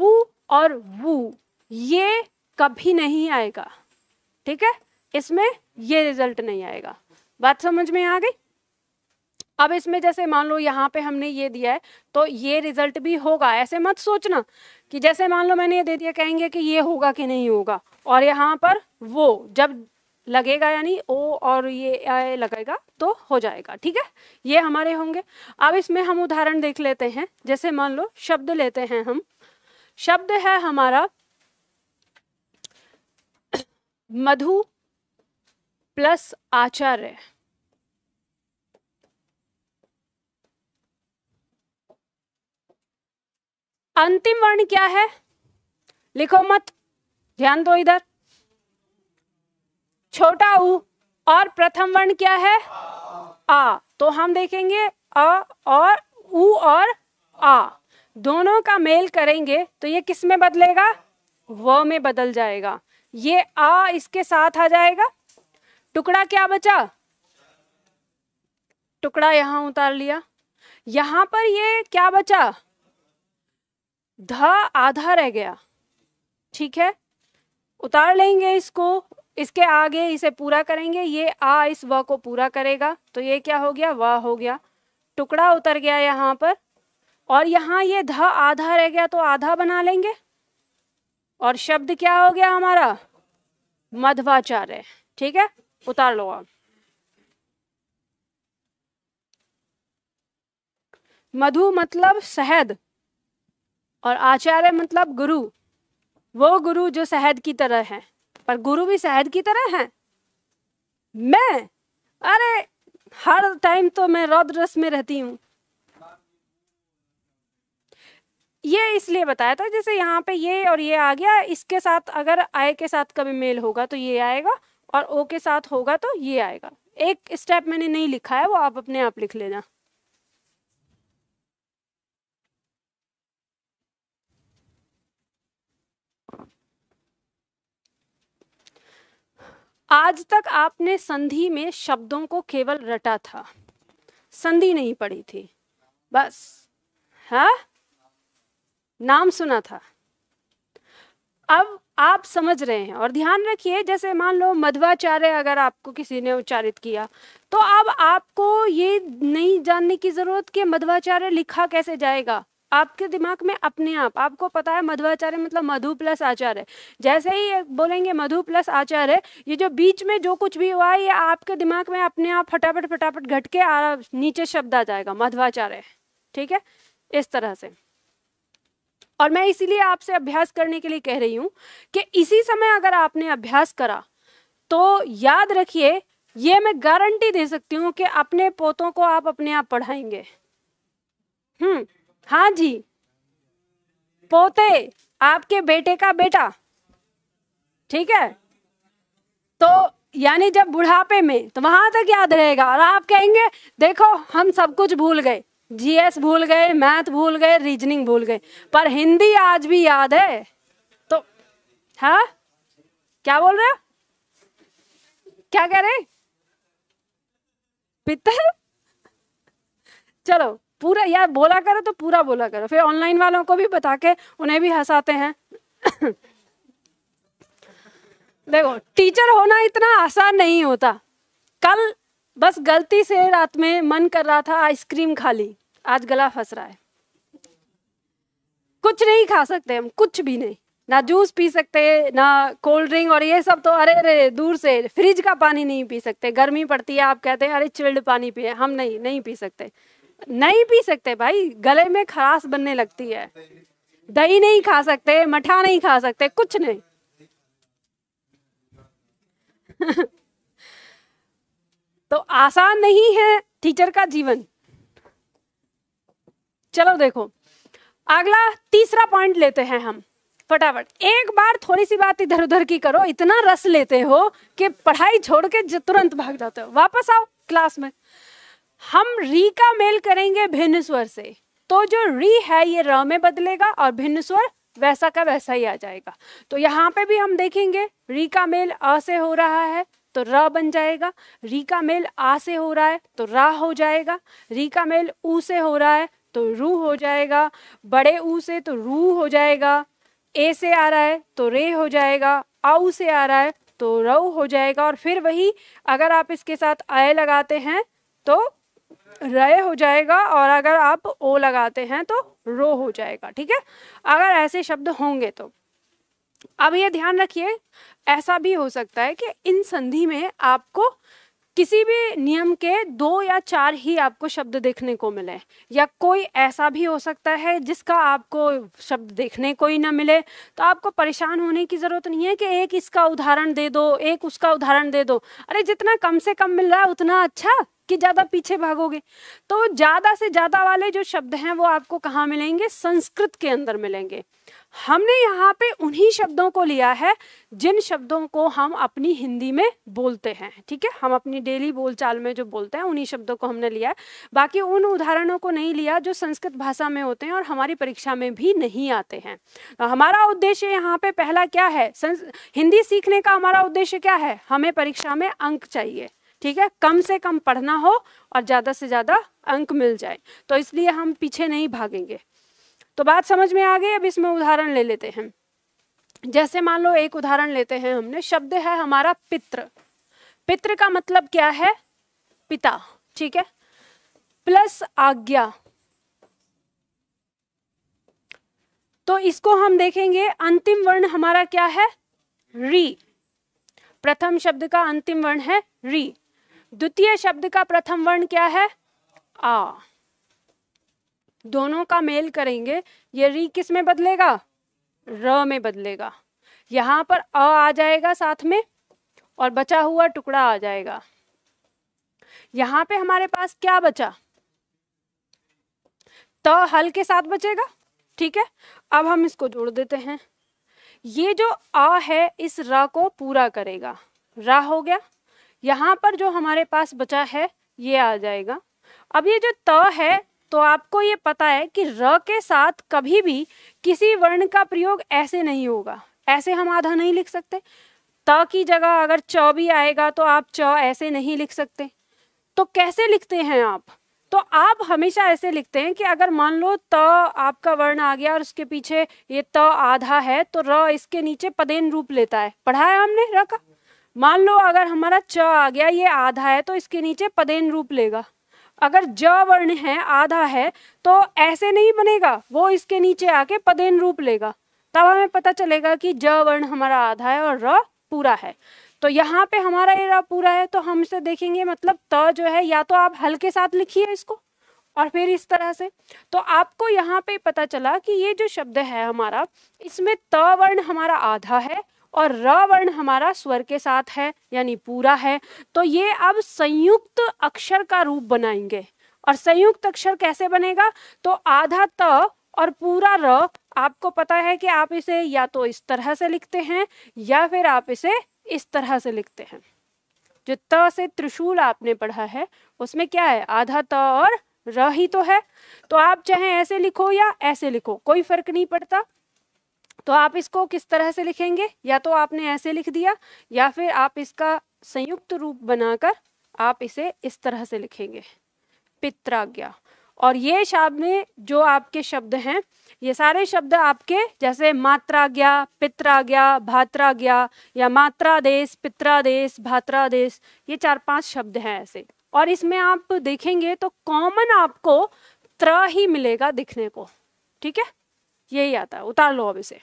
वो और वो ये कभी नहीं आएगा ठीक है इसमें ये रिजल्ट नहीं आएगा बात समझ में आ गई अब इसमें जैसे मान लो यहाँ पे हमने ये दिया है तो ये रिजल्ट भी होगा ऐसे मत सोचना कि जैसे मान लो मैंने ये दे दिया कहेंगे कि ये होगा कि नहीं होगा और यहाँ पर वो जब लगेगा यानी ओ और ये आए लगेगा तो हो जाएगा ठीक है ये हमारे होंगे अब इसमें हम उदाहरण देख लेते हैं जैसे मान लो शब्द लेते हैं हम शब्द है हमारा मधु प्लस आचार्य अंतिम वर्ण क्या है लिखो मत ध्यान दो इधर छोटा उ और प्रथम वर्ण क्या है आ तो हम देखेंगे अ और उ और आ दोनों का मेल करेंगे तो ये किस में बदलेगा व में बदल जाएगा ये आ इसके साथ आ जाएगा टुकड़ा क्या बचा टुकड़ा यहां उतार लिया यहां पर ये क्या बचा ध आधा रह गया ठीक है उतार लेंगे इसको इसके आगे इसे पूरा करेंगे ये आ इस व को पूरा करेगा तो ये क्या हो गया व हो गया टुकड़ा उतर गया यहाँ पर और यहाँ ये ध आधा रह गया तो आधा बना लेंगे और शब्द क्या हो गया हमारा मध्वाचार्य ठीक है उतार लो आप मधु मतलब शहद और आचार्य मतलब गुरु वो गुरु जो शहद की तरह है पर गुरु भी शायद की तरह हैं मैं अरे हर टाइम तो मैं रौद्र रस में रहती हूँ ये इसलिए बताया था जैसे यहाँ पे ये और ये आ गया इसके साथ अगर आय के साथ कभी मेल होगा तो ये आएगा और ओ के साथ होगा तो ये आएगा एक स्टेप मैंने नहीं लिखा है वो आप अपने आप लिख लेना आज तक आपने संधि में शब्दों को केवल रटा था संधि नहीं पड़ी थी बस है हाँ? नाम सुना था अब आप समझ रहे हैं और ध्यान रखिए जैसे मान लो मध्वाचार्य अगर आपको किसी ने उच्चारित किया तो अब आपको ये नहीं जानने की जरूरत कि मध्वाचार्य लिखा कैसे जाएगा आपके दिमाग में अपने आप आपको पता है मध्वाचार्य मतलब मधु प्लस आचार्य जैसे ही बोलेंगे मधु प्लस आचार्य ये जो बीच में जो कुछ भी हुआ है ये आपके दिमाग में अपने आप फटाफट फटाफट घट के आ, नीचे शब्द आ जाएगा मध्वाचार्य ठीक है इस तरह से और मैं इसीलिए आपसे अभ्यास करने के लिए कह रही हूं कि इसी समय अगर आपने अभ्यास करा तो याद रखिए ये मैं गारंटी दे सकती हूँ कि अपने पोतों को आप अपने आप पढ़ाएंगे हम्म हाँ जी पोते आपके बेटे का बेटा ठीक है तो यानी जब बुढ़ापे में तो वहां तक याद रहेगा और आप कहेंगे देखो हम सब कुछ भूल गए जीएस भूल गए मैथ भूल गए रीजनिंग भूल गए पर हिंदी आज भी याद है तो हा क्या बोल रहे हो क्या कह रहे पितर चलो पूरा यार बोला करो तो पूरा बोला करो फिर ऑनलाइन वालों को भी बता के उन्हें भी हंसाते हैं देखो टीचर होना इतना आसान नहीं होता कल बस गलती से रात में मन कर रहा था आइसक्रीम खा ली आज गला फंस रहा है कुछ नहीं खा सकते हम कुछ भी नहीं ना जूस पी सकते ना कोल्ड ड्रिंक और ये सब तो अरे अरे दूर से फ्रिज का पानी नहीं पी सकते गर्मी पड़ती है आप कहते हैं अरे चिल्ड पानी पिए हम नहीं नहीं पी सकते नहीं पी सकते भाई गले में खराश बनने लगती है दही नहीं खा सकते मठा नहीं खा सकते कुछ नहीं तो आसान नहीं है टीचर का जीवन चलो देखो अगला तीसरा पॉइंट लेते हैं हम फटाफट एक बार थोड़ी सी बात इधर उधर की करो इतना रस लेते हो कि पढ़ाई छोड़ के तुरंत भाग जाते हो वापस आओ क्लास में हम री का मेल करेंगे भिन्न स्वर से तो जो री है ये र में बदलेगा और भिन्न स्वर वैसा का वैसा ही आ जाएगा तो यहाँ पे भी हम देखेंगे री का मेल अ से हो रहा है तो र बन जाएगा री का मेल आ से हो रहा है तो रा हो जाएगा री का मेल ऊ से हो रहा है तो रू हो जाएगा बड़े ऊ से तो रू हो जाएगा ए से आ रहा है तो रे हो जाएगा औ से आ रहा है तो रऊ हो जाएगा और फिर वही अगर आप इसके साथ आय लगाते हैं तो रय हो जाएगा और अगर आप ओ लगाते हैं तो रो हो जाएगा ठीक है अगर ऐसे शब्द होंगे तो अब ये ध्यान रखिए ऐसा भी हो सकता है कि इन संधि में आपको किसी भी नियम के दो या चार ही आपको शब्द देखने को मिले या कोई ऐसा भी हो सकता है जिसका आपको शब्द देखने को ही ना मिले तो आपको परेशान होने की ज़रूरत नहीं है कि एक इसका उदाहरण दे दो एक उसका उदाहरण दे दो अरे जितना कम से कम मिल रहा है उतना अच्छा कि ज़्यादा पीछे भागोगे तो ज़्यादा से ज़्यादा वाले जो शब्द हैं वो आपको कहाँ मिलेंगे संस्कृत के अंदर मिलेंगे हमने यहाँ पे उन्हीं शब्दों को लिया है जिन शब्दों को हम अपनी हिंदी में बोलते हैं ठीक है हम अपनी डेली बोलचाल में जो बोलते हैं उन्हीं शब्दों को हमने लिया है बाकी उन उदाहरणों को नहीं लिया जो संस्कृत भाषा में होते हैं और हमारी परीक्षा में भी नहीं आते हैं तो हमारा उद्देश्य यहाँ पे पहला क्या है हिंदी सीखने का हमारा उद्देश्य क्या है हमें परीक्षा में अंक चाहिए ठीक है कम से कम पढ़ना हो और ज़्यादा से ज़्यादा अंक मिल जाए तो इसलिए हम पीछे नहीं भागेंगे तो बात समझ में आ गई अब इसमें उदाहरण ले लेते हैं जैसे मान लो एक उदाहरण लेते हैं हमने शब्द है हमारा पित्र पित्र का मतलब क्या है पिता ठीक है प्लस आज्ञा तो इसको हम देखेंगे अंतिम वर्ण हमारा क्या है री प्रथम शब्द का अंतिम वर्ण है री द्वितीय शब्द का प्रथम वर्ण क्या है आ दोनों का मेल करेंगे ये री किस में बदलेगा र में बदलेगा यहाँ पर अ आ जाएगा साथ में और बचा हुआ टुकड़ा आ जाएगा यहाँ पे हमारे पास क्या बचा त हल के साथ बचेगा ठीक है अब हम इसको जोड़ देते हैं ये जो अ है इस र को पूरा करेगा रा हो गया यहाँ पर जो हमारे पास बचा है ये आ जाएगा अब ये जो त है तो आपको ये पता है कि र के साथ कभी भी किसी वर्ण का प्रयोग ऐसे नहीं होगा ऐसे हम आधा नहीं लिख सकते त की जगह अगर च भी आएगा तो आप च ऐसे नहीं लिख सकते तो कैसे लिखते हैं आप तो आप हमेशा ऐसे लिखते हैं कि अगर मान लो त आपका वर्ण आ गया और उसके पीछे ये त आधा है तो र इसके नीचे पदेन रूप लेता है पढ़ा है हमने र का मान लो अगर हमारा च आ गया ये आधा है तो इसके नीचे पदेन रूप लेगा अगर ज वर्ण है आधा है तो ऐसे नहीं बनेगा वो इसके नीचे आके पदेन रूप लेगा तब हमें पता चलेगा कि ज वर्ण हमारा आधा है और र पूरा है तो यहाँ पे हमारा ये र पूरा है तो हम इसे देखेंगे मतलब त जो है या तो आप हल के साथ लिखिए इसको और फिर इस तरह से तो आपको यहाँ पे पता चला कि ये जो शब्द है हमारा इसमें त वर्ण हमारा आधा है और र वर्ण हमारा स्वर के साथ है यानी पूरा है तो ये अब संयुक्त अक्षर का रूप बनाएंगे और संयुक्त अक्षर कैसे बनेगा तो आधा त और पूरा र आपको पता है कि आप इसे या तो इस तरह से लिखते हैं या फिर आप इसे इस तरह से लिखते हैं जो त से त्रिशूल आपने पढ़ा है उसमें क्या है आधा त और र ही तो है तो आप चाहे ऐसे लिखो या ऐसे लिखो कोई फर्क नहीं पड़ता तो आप इसको किस तरह से लिखेंगे या तो आपने ऐसे लिख दिया या फिर आप इसका संयुक्त रूप बनाकर आप इसे इस तरह से लिखेंगे पित्राज्ञा और ये शब्द में जो आपके शब्द हैं ये सारे शब्द आपके जैसे मात्राज्ञा पित्राज्ञा भात्राज्ञा या मात्रादेश पित्रादेश भात्रादेश ये चार पांच शब्द हैं ऐसे और इसमें आप देखेंगे तो कॉमन आपको त्र ही मिलेगा दिखने को ठीक है यही आता है उतार लो अब इसे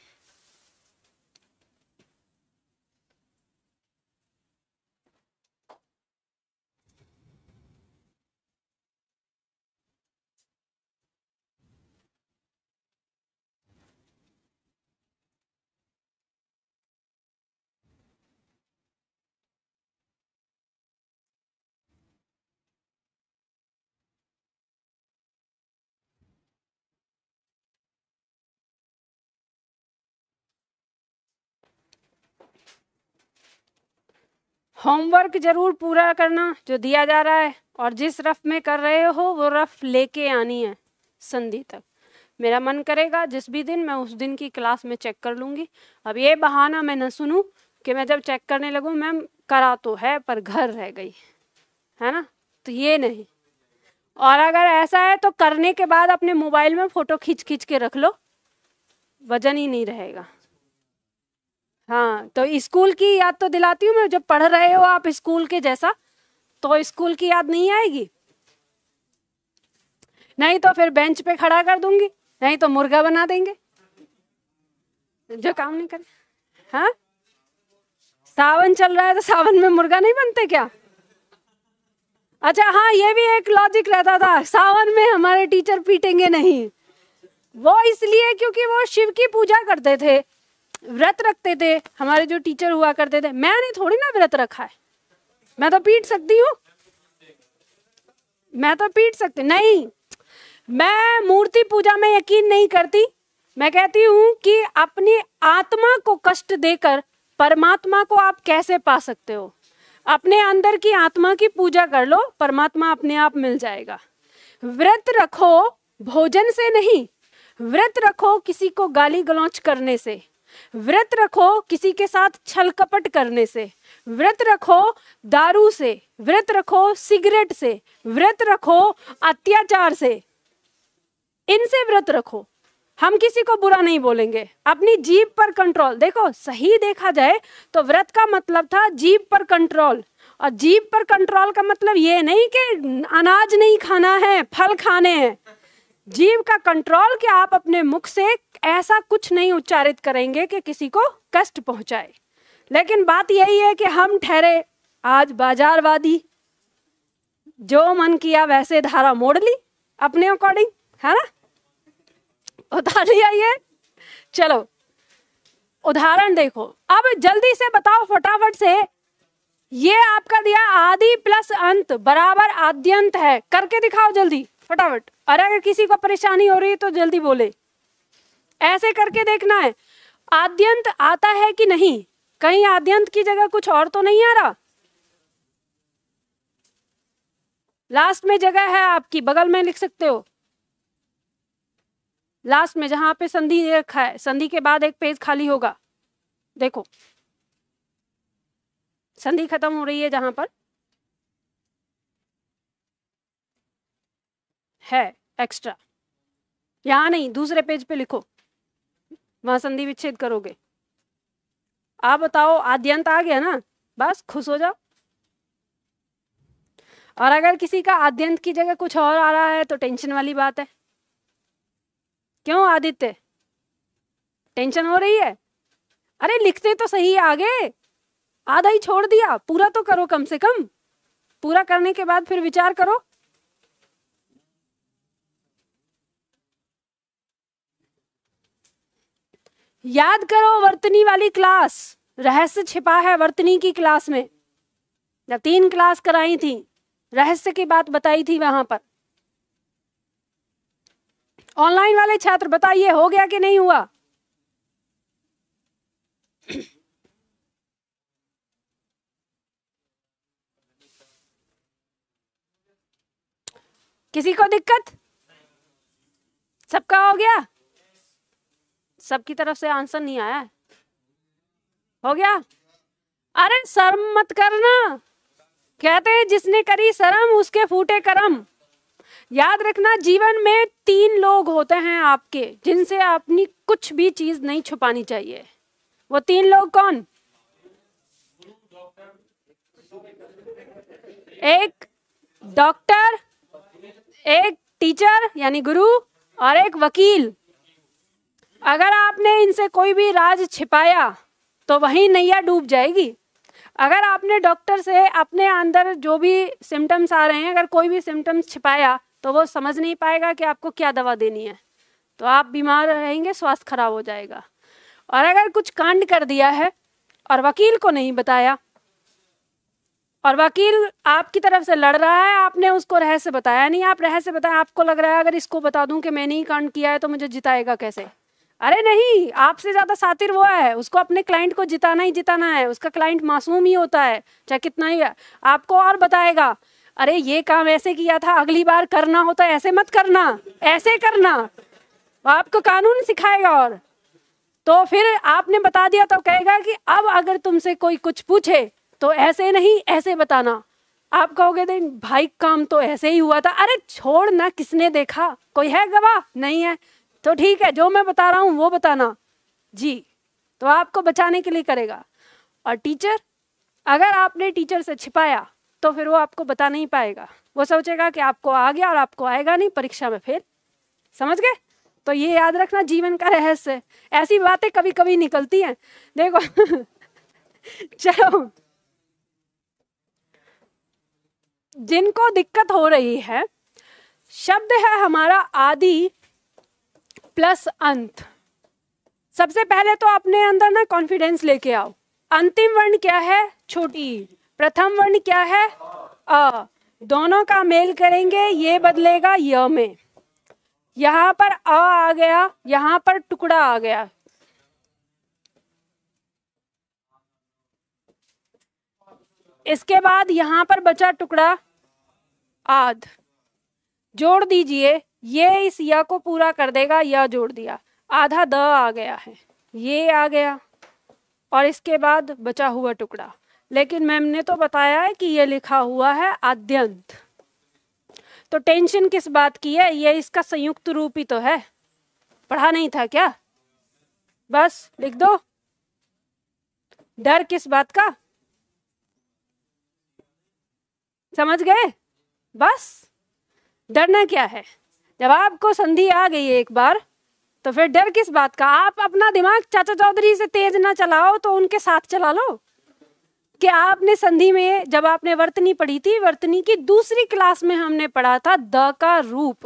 होमवर्क जरूर पूरा करना जो दिया जा रहा है और जिस रफ में कर रहे हो वो रफ लेके आनी है संधि तक मेरा मन करेगा जिस भी दिन मैं उस दिन की क्लास में चेक कर लूँगी अब ये बहाना मैं न सुनूँ कि मैं जब चेक करने लगूँ मैम करा तो है पर घर रह गई है ना तो ये नहीं और अगर ऐसा है तो करने के बाद अपने मोबाइल में फ़ोटो खींच खींच के रख लो वजन ही नहीं रहेगा हाँ तो स्कूल की याद तो दिलाती हूँ मैं जब पढ़ रहे हो आप स्कूल के जैसा तो स्कूल की याद नहीं आएगी नहीं तो फिर बेंच पे खड़ा कर दूंगी नहीं तो मुर्गा बना देंगे जो काम नहीं करे हाँ सावन चल रहा है तो सावन में मुर्गा नहीं बनते क्या अच्छा हाँ ये भी एक लॉजिक रहता था सावन में हमारे टीचर पीटेंगे नहीं वो इसलिए क्योंकि वो शिव की पूजा करते थे व्रत रखते थे हमारे जो टीचर हुआ करते थे मैंने थोड़ी ना व्रत रखा है मैं तो पीट सकती हूँ मैं तो पीट सकती नहीं मैं मूर्ति पूजा में यकीन नहीं करती मैं कहती हूँ कि अपनी आत्मा को कष्ट देकर परमात्मा को आप कैसे पा सकते हो अपने अंदर की आत्मा की पूजा कर लो परमात्मा अपने आप मिल जाएगा व्रत रखो भोजन से नहीं व्रत रखो किसी को गाली गलौच करने से व्रत रखो किसी के साथ छल कपट करने से व्रत रखो दारू से व्रत रखो सिगरेट से व्रत रखो अत्याचार से इनसे व्रत रखो हम किसी को बुरा नहीं बोलेंगे अपनी जीभ पर कंट्रोल देखो सही देखा जाए तो व्रत का मतलब था जीभ पर कंट्रोल और जीभ पर कंट्रोल का मतलब ये नहीं कि अनाज नहीं खाना है फल खाने हैं जीव का कंट्रोल कि आप अपने मुख से ऐसा कुछ नहीं उच्चारित करेंगे कि किसी को कष्ट पहुंचाए लेकिन बात यही है कि हम ठहरे आज बाजारवादी जो मन किया वैसे धारा मोड़ ली अपने अकॉर्डिंग है ना उतार लिया ये चलो उदाहरण देखो अब जल्दी से बताओ फटाफट से ये आपका दिया आदि प्लस अंत बराबर आद्यंत है करके दिखाओ जल्दी फटाफट और अगर किसी को परेशानी हो रही है तो जल्दी बोले ऐसे करके देखना है आद्यंत आता है कि नहीं कहीं आद्यंत की जगह कुछ और तो नहीं आ रहा लास्ट में जगह है आपकी बगल में लिख सकते हो लास्ट में जहां पे संधि रखा है संधि के बाद एक पेज खाली होगा देखो संधि खत्म हो रही है जहां पर है एक्स्ट्रा यहां नहीं दूसरे पेज पे लिखो वहां संधि विच्छेद करोगे आप बताओ आद्यंत आ गया ना बस खुश हो जाओ और अगर किसी का आद्यंत की जगह कुछ और आ रहा है तो टेंशन वाली बात है क्यों आदित्य टेंशन हो रही है अरे लिखते तो सही आगे आधा ही छोड़ दिया पूरा तो करो कम से कम पूरा करने के बाद फिर विचार करो याद करो वर्तनी वाली क्लास रहस्य छिपा है वर्तनी की क्लास में जब तीन क्लास कराई थी रहस्य की बात बताई थी वहां पर ऑनलाइन वाले छात्र बताइए हो गया कि नहीं हुआ किसी को दिक्कत सबका हो गया सबकी तरफ से आंसर नहीं आया हो गया अरे शर्म मत करना कहते हैं जिसने करी शर्म उसके फूटे कर्म याद रखना जीवन में तीन लोग होते हैं आपके जिनसे अपनी कुछ भी चीज नहीं छुपानी चाहिए वो तीन लोग कौन एक डॉक्टर एक टीचर यानी गुरु और एक वकील अगर आपने इनसे कोई भी राज छिपाया तो वही नैया डूब जाएगी अगर आपने डॉक्टर से अपने अंदर जो भी सिम्टम्स आ रहे हैं अगर कोई भी सिम्टम्स छिपाया तो वो समझ नहीं पाएगा कि आपको क्या दवा देनी है तो आप बीमार रहेंगे स्वास्थ्य खराब हो जाएगा और अगर कुछ कांड कर दिया है और वकील को नहीं बताया और वकील आपकी तरफ से लड़ रहा है आपने उसको रहस्य बताया नहीं आप रहस्य बताया आपको लग रहा है अगर इसको बता दूं कि मैंने ही कांड किया है तो मुझे जिताएगा कैसे अरे नहीं आपसे ज्यादा सातिर वो है उसको अपने क्लाइंट को जिताना ही जिताना है उसका क्लाइंट मासूम ही होता है चाहे कितना ही आपको और बताएगा अरे ये काम ऐसे किया था अगली बार करना होता तो है ऐसे मत करना ऐसे करना आपको कानून सिखाएगा और तो फिर आपने बता दिया तो कहेगा कि अब अगर तुमसे कोई कुछ पूछे तो ऐसे नहीं ऐसे बताना आप कहोगे भाई काम तो ऐसे ही हुआ था अरे छोड़ ना किसने देखा कोई है गवाह नहीं है तो ठीक है जो मैं बता रहा हूँ वो बताना जी तो आपको बचाने के लिए करेगा और टीचर अगर आपने टीचर से छिपाया तो फिर वो आपको बता नहीं पाएगा वो सोचेगा कि आपको आ गया और आपको आएगा नहीं परीक्षा में फिर समझ गए तो ये याद रखना जीवन का रहस्य ऐसी बातें कभी कभी निकलती हैं देखो चलो जिनको दिक्कत हो रही है शब्द है हमारा आदि प्लस अंत सबसे पहले तो अपने अंदर ना कॉन्फिडेंस लेके आओ अंतिम वर्ण क्या है छोटी प्रथम वर्ण क्या है अ दोनों का मेल करेंगे ये बदलेगा य में यहाँ पर अ आ गया यहाँ पर टुकड़ा आ गया इसके बाद यहाँ पर बचा टुकड़ा आध जोड़ दीजिए ये इस य को पूरा कर देगा य जोड़ दिया आधा द आ गया है ये आ गया और इसके बाद बचा हुआ टुकड़ा लेकिन मैम ने तो बताया है कि ये लिखा हुआ है आद्यंत तो टेंशन किस बात की है ये इसका संयुक्त रूप ही तो है पढ़ा नहीं था क्या बस लिख दो डर किस बात का समझ गए बस डरना क्या है जब आपको संधि आ गई एक बार तो फिर डर किस बात का आप अपना दिमाग चाचा चौधरी से तेज ना चलाओ तो उनके साथ चला लो कि आपने संधि में जब आपने वर्तनी पढ़ी थी वर्तनी की दूसरी क्लास में हमने पढ़ा था द का रूप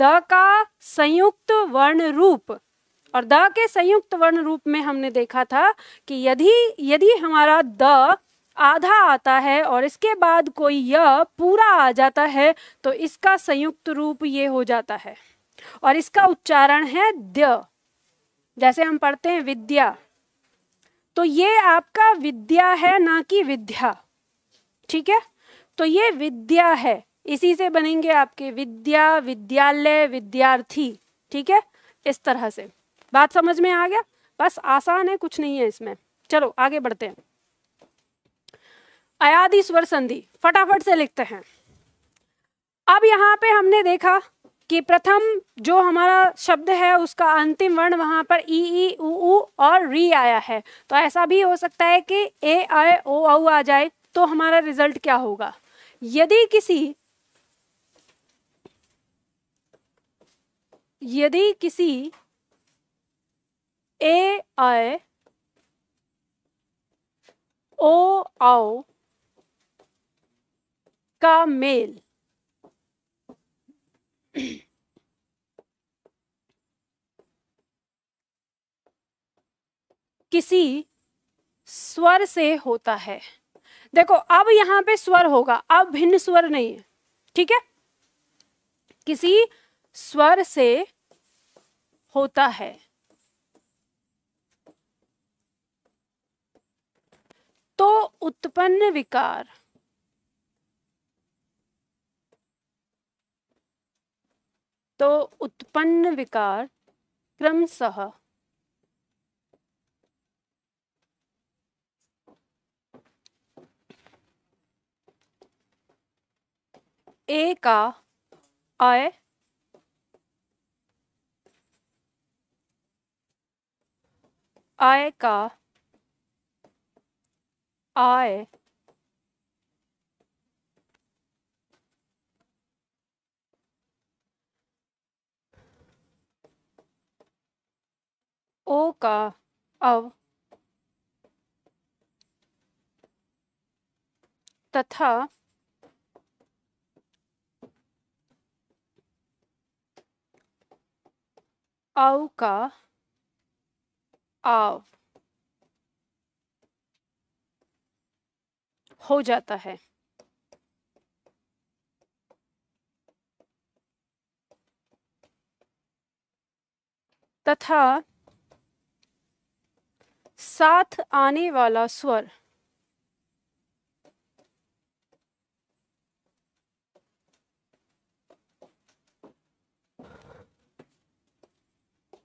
द का संयुक्त वर्ण रूप और द के संयुक्त वर्ण रूप में हमने देखा था कि यदि यदि हमारा द आधा आता है और इसके बाद कोई य पूरा आ जाता है तो इसका संयुक्त रूप ये हो जाता है और इसका उच्चारण है द जैसे हम पढ़ते हैं विद्या तो ये आपका विद्या है ना कि विद्या ठीक है तो ये विद्या है इसी से बनेंगे आपके विद्या विद्यालय विद्यार्थी ठीक है इस तरह से बात समझ में आ गया बस आसान है कुछ नहीं है इसमें चलो आगे बढ़ते हैं अयादि स्वर संधि फटाफट से लिखते हैं अब यहाँ पे हमने देखा कि प्रथम जो हमारा शब्द है उसका अंतिम वर्ण वहां पर ई ई उ और री आया है तो ऐसा भी हो सकता है कि ए आए ओ औ आ जाए तो हमारा रिजल्ट क्या होगा यदि किसी यदि किसी ए आए ओ आओ का मेल किसी स्वर से होता है देखो अब यहां पे स्वर होगा अब भिन्न स्वर नहीं है ठीक है किसी स्वर से होता है तो उत्पन्न विकार तो उत्पन्न विकार क्रमशः ए का आय आय का आय ओ का अव तथा आव का आव हो जाता है तथा साथ आने वाला स्वर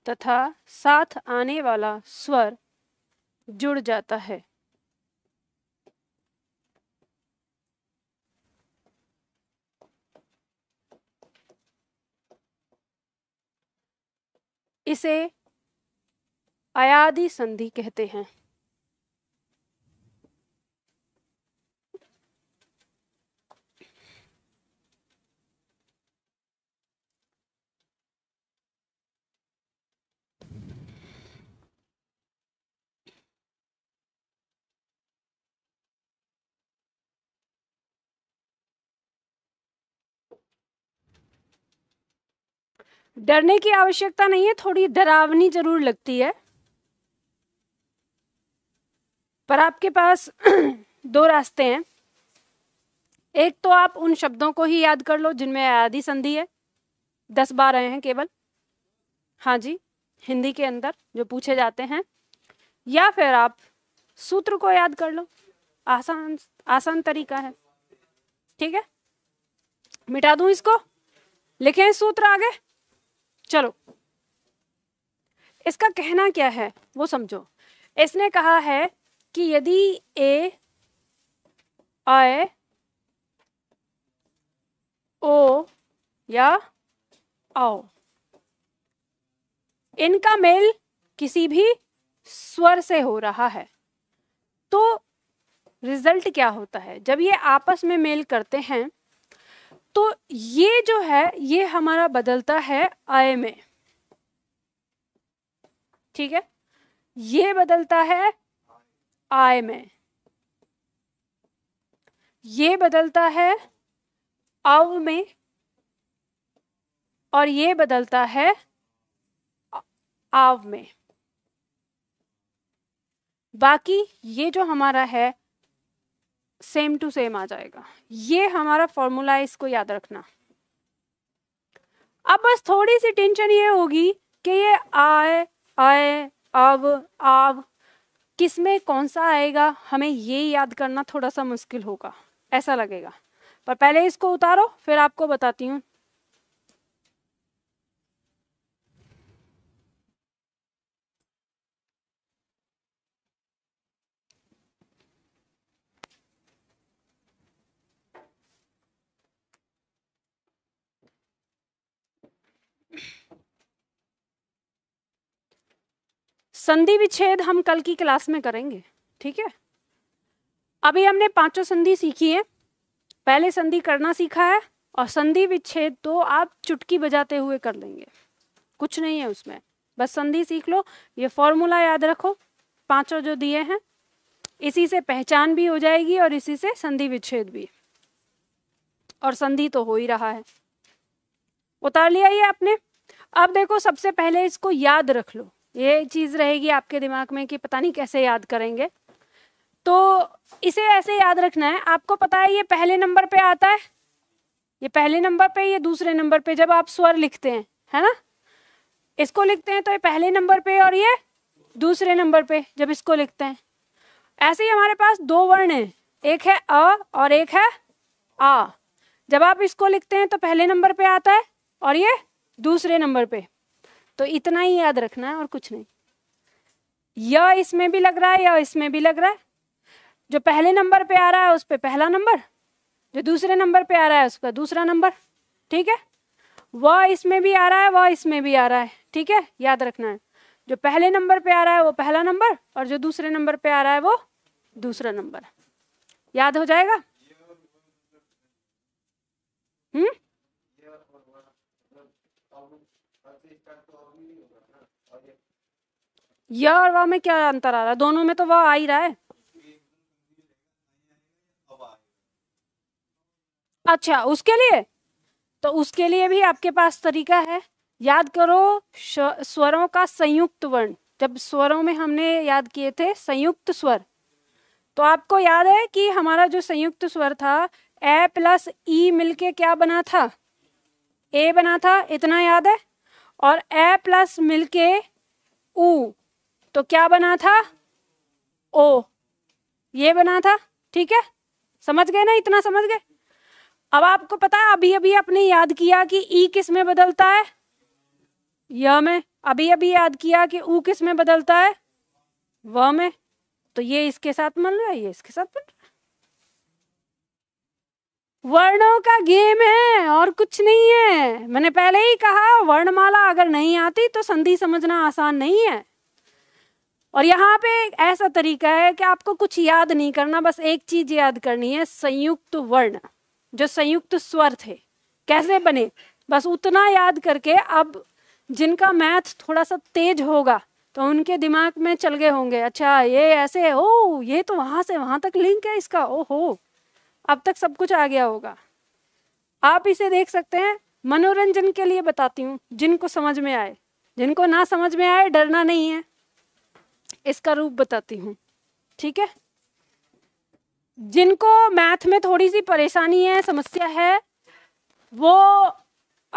तथा साथ आने वाला स्वर जुड़ जाता है इसे अयादि संधि कहते हैं डरने की आवश्यकता नहीं है थोड़ी डरावनी जरूर लगती है पर आपके पास दो रास्ते हैं एक तो आप उन शब्दों को ही याद कर लो जिनमें आदि संधि है दस बार आए हैं केवल हाँ जी हिंदी के अंदर जो पूछे जाते हैं या फिर आप सूत्र को याद कर लो आसान आसान तरीका है ठीक है मिटा दूं इसको लिखे सूत्र आगे चलो इसका कहना क्या है वो समझो इसने कहा है कि यदि ए आय ओ या आओ इनका मेल किसी भी स्वर से हो रहा है तो रिजल्ट क्या होता है जब ये आपस में मेल करते हैं तो ये जो है ये हमारा बदलता है आय में ठीक है ये बदलता है आय में ये बदलता है अव में और ये बदलता है आव में बाकी ये जो हमारा है सेम टू सेम आ जाएगा ये हमारा फॉर्मूला है इसको याद रखना अब बस थोड़ी सी टेंशन ये होगी कि ये आय आय अव आव किस में कौन सा आएगा हमें ये याद करना थोड़ा सा मुश्किल होगा ऐसा लगेगा पर पहले इसको उतारो फिर आपको बताती हूँ संधि विच्छेद हम कल की क्लास में करेंगे ठीक है अभी हमने पांचों संधि सीखी है पहले संधि करना सीखा है और संधि विच्छेद तो आप चुटकी बजाते हुए कर लेंगे कुछ नहीं है उसमें बस संधि सीख लो ये फॉर्मूला याद रखो पांचों जो दिए हैं इसी से पहचान भी हो जाएगी और इसी से संधि विच्छेद भी और संधि तो हो ही रहा है उतार लिया ये आपने अब देखो सबसे पहले इसको याद रख लो ये चीज़ रहेगी आपके दिमाग में कि पता नहीं कैसे याद करेंगे तो इसे ऐसे याद रखना है आपको पता है ये पहले नंबर पे आता है ये पहले नंबर पे ये दूसरे नंबर पे जब आप स्वर लिखते हैं है ना इसको लिखते हैं तो ये पहले नंबर पे और ये दूसरे नंबर पे जब इसको लिखते हैं ऐसे ही हमारे पास दो वर्ण हैं एक है अ और एक है आ जब आप इसको लिखते हैं तो पहले नंबर पे आता है और ये दूसरे नंबर पे तो इतना ही याद रखना है और कुछ नहीं य इसमें भी लग रहा है या इसमें भी लग रहा है जो पहले नंबर पे आ रहा है उस पर पहला नंबर जो दूसरे नंबर पे आ रहा है उसका दूसरा नंबर ठीक है वह इसमें भी आ रहा है वह इसमें भी आ रहा है ठीक है याद रखना है जो पहले नंबर पे आ रहा है वो पहला नंबर और जो दूसरे नंबर पे आ रहा है वो दूसरा नंबर याद हो जाएगा हम्म य और वाह में क्या अंतर आ रहा है दोनों में तो वाह आ ही रहा है अच्छा उसके लिए तो उसके लिए भी आपके पास तरीका है याद करो स्वरों का संयुक्त वर्ण जब स्वरों में हमने याद किए थे संयुक्त स्वर तो आपको याद है कि हमारा जो संयुक्त स्वर था ए प्लस ई मिलके क्या बना था ए बना था इतना याद है और ए प्लस मिलके ऊ तो क्या बना था ओ ये बना था ठीक है समझ गए ना इतना समझ गए अब आपको पता है अभी अभी आपने याद किया कि ई किस में बदलता है य में अभी अभी याद किया कि ऊ किस में बदलता है व में तो ये इसके साथ मन रहा है ये इसके साथ मन रहा वर्णों का गेम है और कुछ नहीं है मैंने पहले ही कहा वर्णमाला अगर नहीं आती तो संधि समझना आसान नहीं है और यहाँ पे ऐसा तरीका है कि आपको कुछ याद नहीं करना बस एक चीज याद करनी है संयुक्त वर्ण जो संयुक्त स्वर थे कैसे बने बस उतना याद करके अब जिनका मैथ थोड़ा सा तेज होगा तो उनके दिमाग में चल गए होंगे अच्छा ये ऐसे ओ ये तो वहां से वहां तक लिंक है इसका ओ हो अब तक सब कुछ आ गया होगा आप इसे देख सकते हैं मनोरंजन के लिए बताती हूँ जिनको समझ में आए जिनको ना समझ में आए डरना नहीं है इसका रूप बताती हूँ ठीक है जिनको मैथ में थोड़ी सी परेशानी है समस्या है वो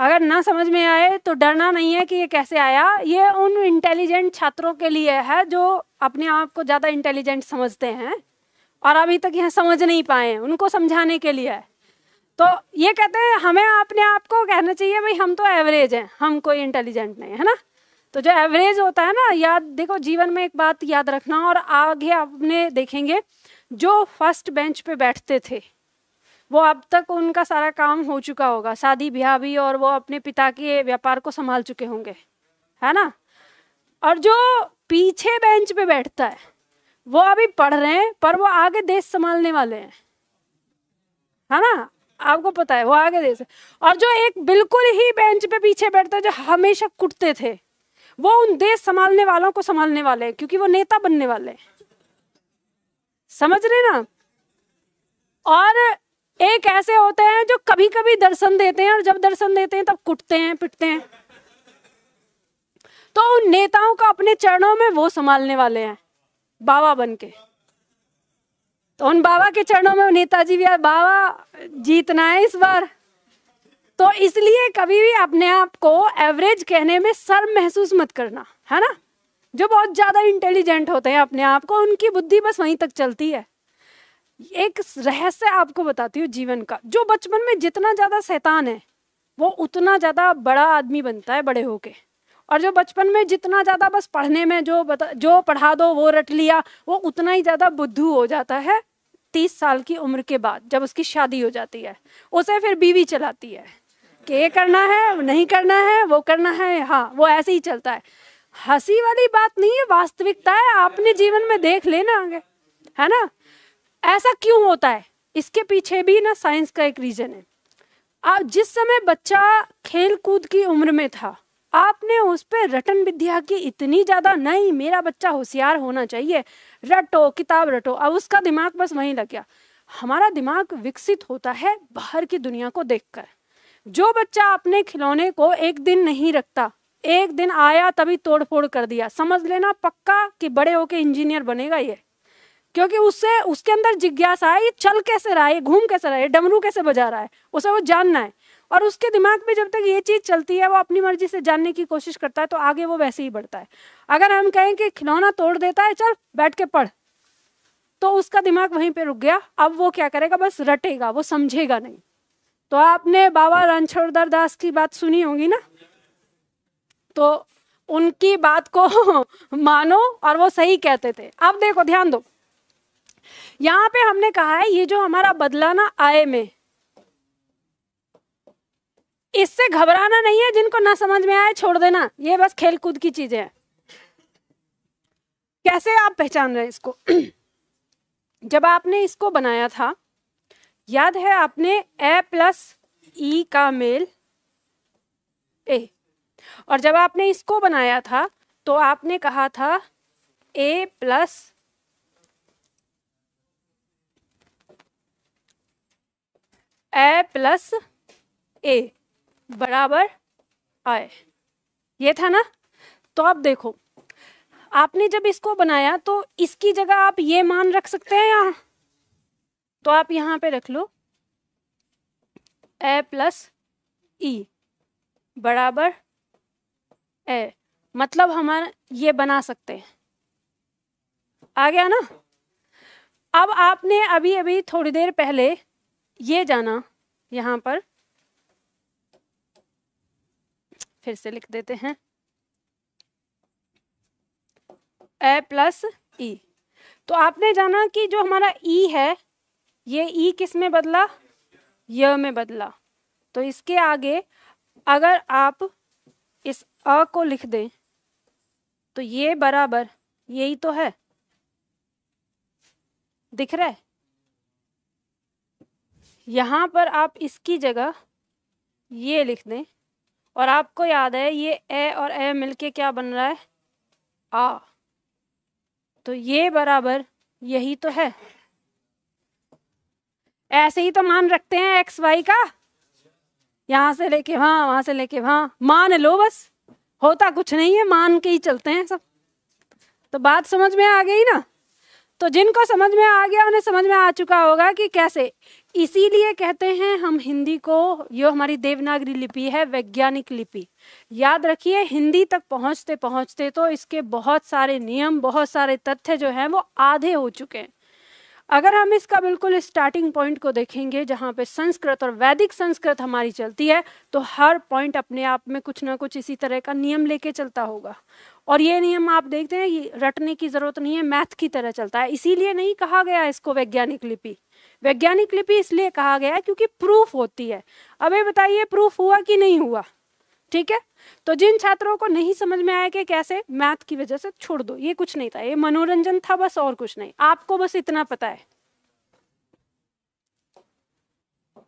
अगर ना समझ में आए तो डरना नहीं है कि ये कैसे आया ये उन इंटेलिजेंट छात्रों के लिए है जो अपने आप को ज़्यादा इंटेलिजेंट समझते हैं और अभी तक यह समझ नहीं पाए उनको समझाने के लिए है तो ये कहते हैं हमें अपने आप को कहना चाहिए भाई हम तो एवरेज हैं हम कोई इंटेलिजेंट नहीं है ना तो जो एवरेज होता है ना याद देखो जीवन में एक बात याद रखना और आगे आपने देखेंगे जो फर्स्ट बेंच पे बैठते थे वो अब तक उनका सारा काम हो चुका होगा शादी ब्याह भी और वो अपने पिता के व्यापार को संभाल चुके होंगे है ना और जो पीछे बेंच पे बैठता है वो अभी पढ़ रहे हैं पर वो आगे देश संभालने वाले हैं है ना आपको पता है वो आगे देश और जो एक बिल्कुल ही बेंच पे पीछे बैठता है जो हमेशा कुटते थे वो उन देश संभालने वालों को संभालने वाले हैं क्योंकि वो नेता बनने वाले हैं समझ रहे ना और एक ऐसे होते हैं जो कभी कभी दर्शन देते हैं और जब दर्शन देते हैं तब कुटते हैं पिटते हैं तो उन नेताओं का अपने चरणों में वो संभालने वाले हैं बाबा बन के तो उन बाबा के चरणों में नेताजी भी बाबा जीतना है इस बार तो इसलिए कभी भी अपने आप को एवरेज कहने में शर्म महसूस मत करना है ना जो बहुत ज़्यादा इंटेलिजेंट होते हैं अपने आप को उनकी बुद्धि बस वहीं तक चलती है एक रहस्य आपको बताती हूँ जीवन का जो बचपन में जितना ज़्यादा शैतान है वो उतना ज़्यादा बड़ा आदमी बनता है बड़े होके और जो बचपन में जितना ज़्यादा बस पढ़ने में जो बता जो पढ़ा दो वो रट लिया वो उतना ही ज़्यादा बुद्धू हो जाता है तीस साल की उम्र के बाद जब उसकी शादी हो जाती है उसे फिर बीवी चलाती है के करना है नहीं करना है वो करना है हाँ वो ऐसे ही चलता है हंसी वाली बात नहीं है वास्तविकता है आपने जीवन में देख लेना आगे है ना ऐसा क्यों होता है इसके पीछे भी ना साइंस का एक रीजन है आप जिस समय बच्चा खेल कूद की उम्र में था आपने उस पर रटन विद्या की इतनी ज़्यादा नहीं मेरा बच्चा होशियार होना चाहिए रटो किताब रटो अब उसका दिमाग बस वहीं लग गया हमारा दिमाग विकसित होता है बाहर की दुनिया को देखकर जो बच्चा अपने खिलौने को एक दिन नहीं रखता एक दिन आया तभी तोड़फोड़ कर दिया समझ लेना पक्का कि बड़े होके इंजीनियर बनेगा ये क्योंकि उससे उसके अंदर जिज्ञासा है ये चल कैसे रहा है घूम कैसे रहा है डमरू कैसे बजा रहा है उसे वो जानना है और उसके दिमाग में जब तक ये चीज़ चलती है वो अपनी मर्जी से जानने की कोशिश करता है तो आगे वो वैसे ही बढ़ता है अगर हम कहें कि खिलौना तोड़ देता है चल बैठ के पढ़ तो उसका दिमाग वहीं पे रुक गया अब वो क्या करेगा बस रटेगा वो समझेगा नहीं तो आपने बाबा रणछोड़दार दास की बात सुनी होगी ना तो उनकी बात को मानो और वो सही कहते थे अब देखो ध्यान दो यहां पे हमने कहा है ये जो हमारा बदलाना आए में इससे घबराना नहीं है जिनको ना समझ में आए छोड़ देना ये बस खेल कूद की चीजें है कैसे आप पहचान रहे इसको जब आपने इसको बनाया था याद है आपने ए प्लस ई का मेल ए और जब आपने इसको बनाया था तो आपने कहा था ए प्लस ए प्लस ए बराबर आय ये था ना तो आप देखो आपने जब इसको बनाया तो इसकी जगह आप ये मान रख सकते हैं यहाँ तो आप यहाँ पे रख लो ए प्लस ई बराबर ए मतलब हमारा ये बना सकते हैं आ गया ना अब आपने अभी अभी थोड़ी देर पहले ये जाना यहाँ पर फिर से लिख देते हैं ए प्लस ई तो आपने जाना कि जो हमारा ई है ये ई किस में बदला य में बदला तो इसके आगे अगर आप इस अ को लिख दें तो ये बराबर यही तो है दिख रहा है यहाँ पर आप इसकी जगह ये लिख दें और आपको याद है ये ए और ए मिलके क्या बन रहा है आ तो ये बराबर यही तो है ऐसे ही तो मान रखते हैं एक्स वाई का यहां से लेके वहां वहां से लेके वहां मान लो बस होता कुछ नहीं है मान के ही चलते हैं सब तो बात समझ में आ गई ना तो जिनको समझ में आ गया उन्हें समझ में आ चुका होगा कि कैसे इसीलिए कहते हैं हम हिंदी को यो हमारी देवनागरी लिपि है वैज्ञानिक लिपि याद रखिए हिंदी तक पहुंचते पहुंचते तो इसके बहुत सारे नियम बहुत सारे तथ्य जो हैं वो आधे हो चुके हैं अगर हम इसका बिल्कुल स्टार्टिंग पॉइंट को देखेंगे जहाँ पे संस्कृत और वैदिक संस्कृत हमारी चलती है तो हर पॉइंट अपने आप में कुछ ना कुछ इसी तरह का नियम लेके चलता होगा और ये नियम आप देखते हैं रटने की ज़रूरत नहीं है मैथ की तरह चलता है इसीलिए नहीं कहा गया इसको वैज्ञानिक लिपि वैज्ञानिक लिपि इसलिए कहा गया है क्योंकि प्रूफ होती है अब ये बताइए प्रूफ हुआ कि नहीं हुआ ठीक है तो जिन छात्रों को नहीं समझ में आया कि कैसे मैथ की वजह से छोड़ दो ये कुछ नहीं था ये मनोरंजन था बस और कुछ नहीं आपको बस इतना पता है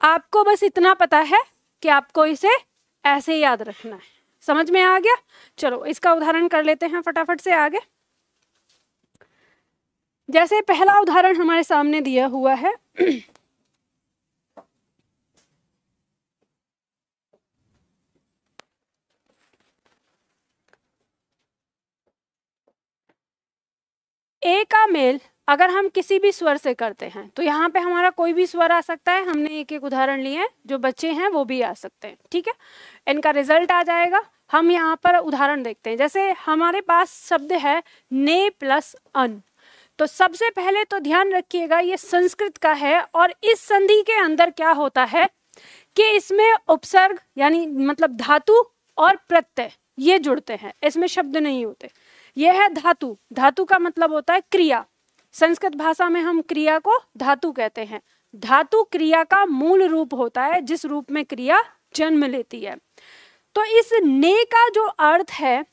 आपको बस इतना पता है कि आपको इसे ऐसे याद रखना है समझ में आ गया चलो इसका उदाहरण कर लेते हैं फटाफट से आगे जैसे पहला उदाहरण हमारे सामने दिया हुआ है ए का मेल अगर हम किसी भी स्वर से करते हैं तो यहाँ पे हमारा कोई भी स्वर आ सकता है हमने एक एक उदाहरण लिए हैं जो बच्चे हैं वो भी आ सकते हैं ठीक है इनका रिजल्ट आ जाएगा हम यहाँ पर उदाहरण देखते हैं जैसे हमारे पास शब्द है ने प्लस अन तो सबसे पहले तो ध्यान रखिएगा ये संस्कृत का है और इस संधि के अंदर क्या होता है कि इसमें उपसर्ग यानी मतलब धातु और प्रत्यय ये जुड़ते हैं इसमें शब्द नहीं होते यह है धातु धातु का मतलब होता है क्रिया संस्कृत भाषा में हम क्रिया को धातु कहते हैं धातु क्रिया का मूल रूप होता है जिस रूप में क्रिया जन्म लेती है तो इस ने का जो अर्थ है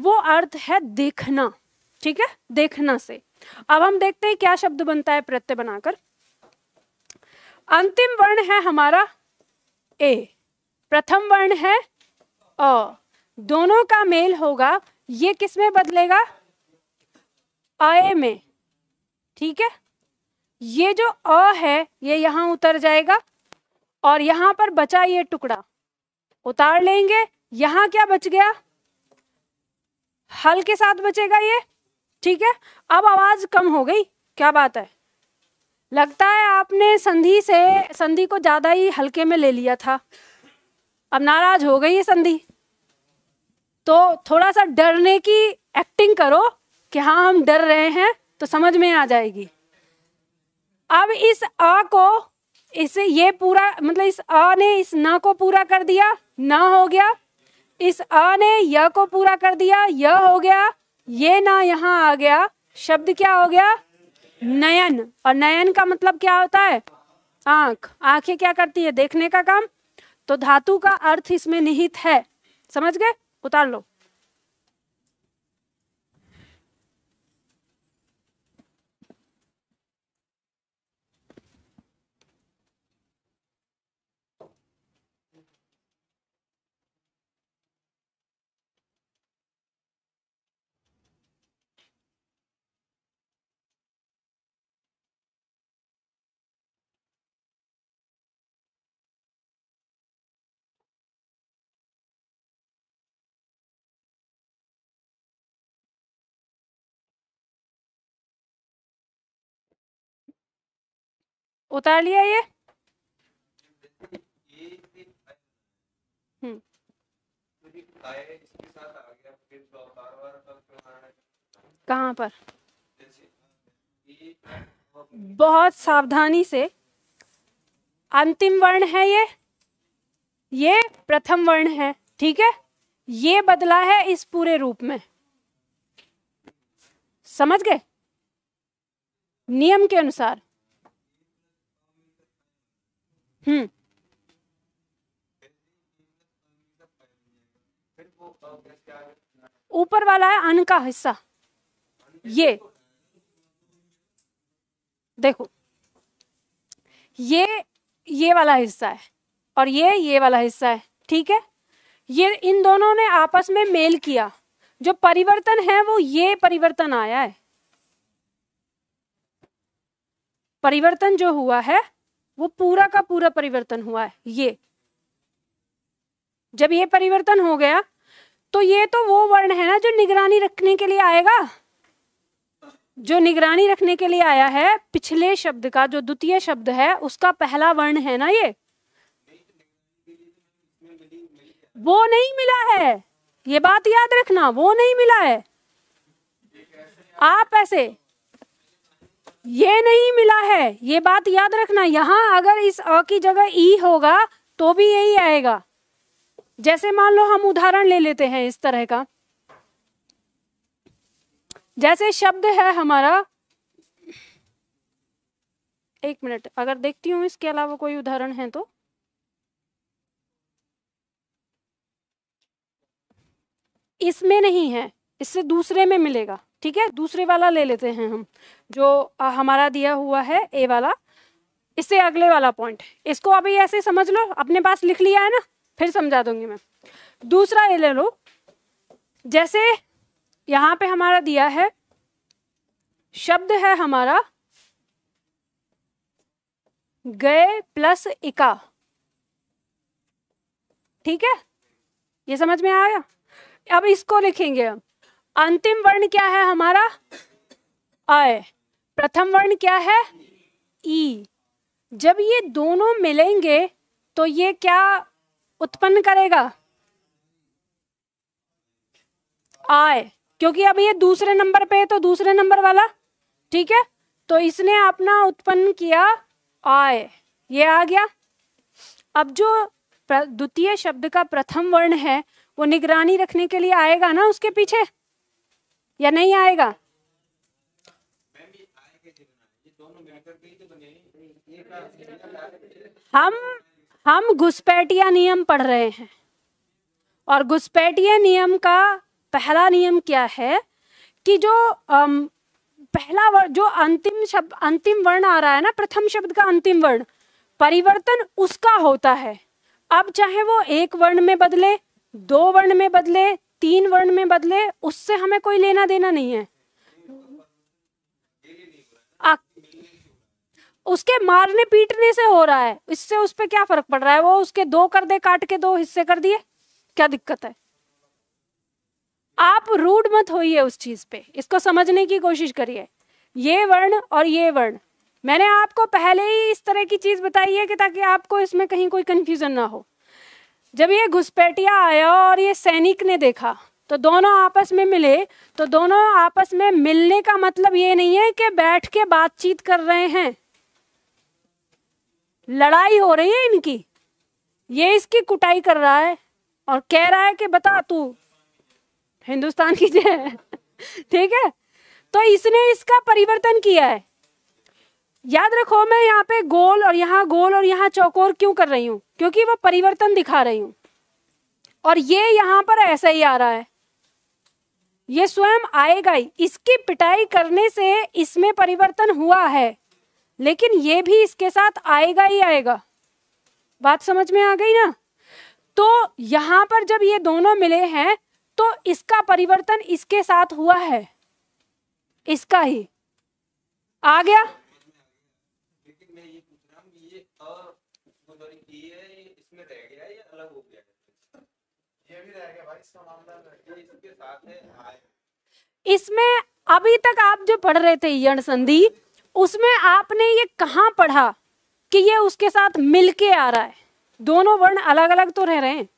वो अर्थ है देखना ठीक है देखना से अब हम देखते हैं क्या शब्द बनता है प्रत्यय बनाकर अंतिम वर्ण है हमारा ए प्रथम वर्ण है अ दोनों का मेल होगा ये किस में बदलेगा अ में ठीक है ये जो अ है ये यहाँ उतर जाएगा और यहाँ पर बचा ये टुकड़ा उतार लेंगे यहाँ क्या बच गया हल के साथ बचेगा ये ठीक है अब आवाज कम हो गई क्या बात है लगता है आपने संधि से संधि को ज्यादा ही हल्के में ले लिया था अब नाराज हो गई है संधि तो थोड़ा सा डरने की एक्टिंग करो कि हाँ हम डर रहे हैं तो समझ में आ जाएगी अब इस आ को इसे ये पूरा मतलब इस आ ने इस ना को पूरा कर दिया ना हो गया इस आ ने य को पूरा कर दिया य हो गया ये ना यहाँ आ गया शब्द क्या हो गया नयन और नयन का मतलब क्या होता है आंख आंखें क्या करती है देखने का काम तो धातु का अर्थ इसमें निहित है समझ गए votarlo. उतार लिया ये हम्म। कहाँ पर बहुत सावधानी से अंतिम वर्ण है ये ये प्रथम वर्ण है ठीक है ये बदला है इस पूरे रूप में समझ गए नियम के अनुसार हम्म ऊपर वाला है अन्न का हिस्सा ये देखो ये ये वाला हिस्सा है और ये ये वाला हिस्सा है ठीक है ये इन दोनों ने आपस में मेल किया जो परिवर्तन है वो ये परिवर्तन आया है परिवर्तन जो हुआ है वो पूरा का पूरा परिवर्तन हुआ है ये जब ये परिवर्तन हो गया तो ये तो वो वर्ण है ना जो निगरानी रखने के लिए आएगा जो निगरानी रखने के लिए आया है पिछले शब्द का जो द्वितीय शब्द है उसका पहला वर्ण है ना ये वो नहीं मिला है ये बात याद रखना वो नहीं मिला है आप ऐसे ये नहीं मिला है ये बात याद रखना यहाँ अगर इस अ की जगह ई होगा तो भी यही आएगा जैसे मान लो हम उदाहरण ले लेते हैं इस तरह का जैसे शब्द है हमारा एक मिनट अगर देखती हूँ इसके अलावा कोई उदाहरण है तो इसमें नहीं है इससे दूसरे में मिलेगा ठीक है दूसरे वाला ले लेते हैं हम जो आ, हमारा दिया हुआ है ए वाला इससे अगले वाला पॉइंट इसको अभी ऐसे समझ लो अपने पास लिख लिया है ना फिर समझा दूंगी मैं दूसरा ये ले लो जैसे यहाँ पे हमारा दिया है शब्द है हमारा गए प्लस इका ठीक है ये समझ में आया अब इसको लिखेंगे हम अंतिम वर्ण क्या है हमारा आय प्रथम वर्ण क्या है ई जब ये दोनों मिलेंगे तो ये क्या उत्पन्न करेगा आय क्योंकि अब ये दूसरे नंबर पे है तो दूसरे नंबर वाला ठीक है तो इसने अपना उत्पन्न किया आय ये आ गया अब जो द्वितीय शब्द का प्रथम वर्ण है वो निगरानी रखने के लिए आएगा ना उसके पीछे या नहीं आएगा हम हम घुसपैठिया नियम पढ़ रहे हैं और घुसपैठिया नियम का पहला नियम क्या है कि जो अम, पहला वर्ण जो अंतिम शब्द अंतिम वर्ण आ रहा है ना प्रथम शब्द का अंतिम वर्ण परिवर्तन उसका होता है अब चाहे वो एक वर्ण में बदले दो वर्ण में बदले तीन वर्ण में बदले उससे हमें कोई लेना देना नहीं है आ, उसके मारने पीटने से हो रहा है इससे उस पर क्या फर्क पड़ रहा है वो उसके दो कर दे काट के दो हिस्से कर दिए क्या दिक्कत है आप रूड मत होइए उस चीज पे इसको समझने की कोशिश करिए ये वर्ण और ये वर्ण मैंने आपको पहले ही इस तरह की चीज बताई है कि ताकि आपको इसमें कहीं कोई कंफ्यूजन ना हो जब ये घुसपैठिया आया और ये सैनिक ने देखा तो दोनों आपस में मिले तो दोनों आपस में मिलने का मतलब ये नहीं है कि बैठ के बातचीत कर रहे हैं लड़ाई हो रही है इनकी ये इसकी कुटाई कर रहा है और कह रहा है कि बता तू हिंदुस्तान की जय ठीक है तो इसने इसका परिवर्तन किया है याद रखो मैं यहाँ पे गोल और यहाँ गोल और यहाँ चौकोर क्यों कर रही हूँ क्योंकि वो परिवर्तन दिखा रही हूँ और ये यहाँ पर ऐसा ही आ रहा है ये स्वयं आएगा ही इसकी पिटाई करने से इसमें परिवर्तन हुआ है लेकिन ये भी इसके साथ आएगा ही आएगा बात समझ में आ गई ना तो यहाँ पर जब ये दोनों मिले हैं तो इसका परिवर्तन इसके साथ हुआ है इसका ही आ गया इसमें अभी तक आप जो पढ़ रहे थे यण संधि उसमें आपने ये कहा पढ़ा कि ये उसके साथ मिलके आ रहा है दोनों वर्ण अलग अलग तो रह रहे हैं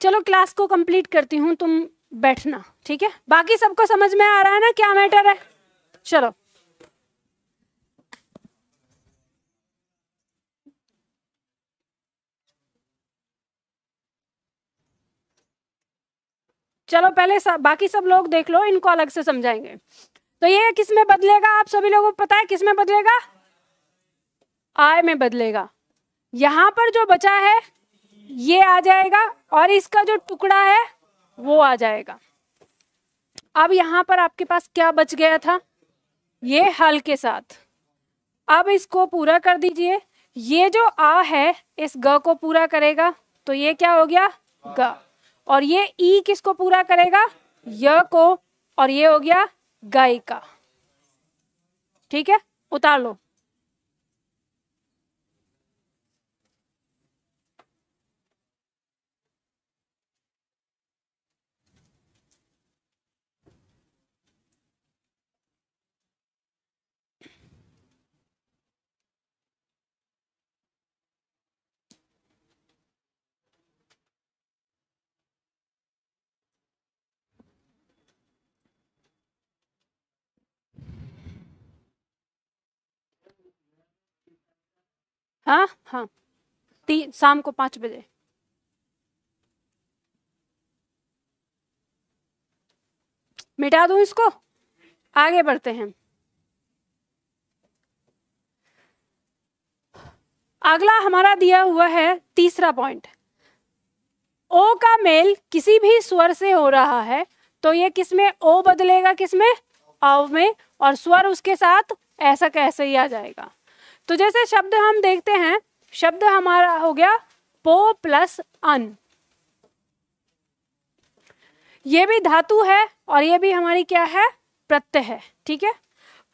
चलो क्लास को कंप्लीट करती हूँ तुम बैठना ठीक है बाकी सबको समझ में आ रहा है ना क्या मैटर है चलो चलो पहले सब, बाकी सब लोग देख लो इनको अलग से समझाएंगे तो ये किस में बदलेगा आप सभी लोगों को पता है किस में बदलेगा आय में बदलेगा यहां पर जो बचा है ये आ जाएगा और इसका जो टुकड़ा है वो आ जाएगा अब यहां पर आपके पास क्या बच गया था ये हल के साथ अब इसको पूरा कर दीजिए ये जो आ है इस ग को पूरा करेगा तो ये क्या हो गया ग और ये ई किसको पूरा करेगा य को और ये हो गया गाय का ठीक है उतार लो हाँ हाँ तीन शाम को पाँच बजे मिटा दूं इसको आगे बढ़ते हैं अगला हमारा दिया हुआ है तीसरा पॉइंट ओ का मेल किसी भी स्वर से हो रहा है तो ये किसमें ओ बदलेगा किसमें अव में और स्वर उसके साथ ऐसा कैसे ही आ जाएगा तो जैसे शब्द हम देखते हैं शब्द हमारा हो गया पो प्लस अन ये भी धातु है और ये भी हमारी क्या है प्रत्यय है ठीक है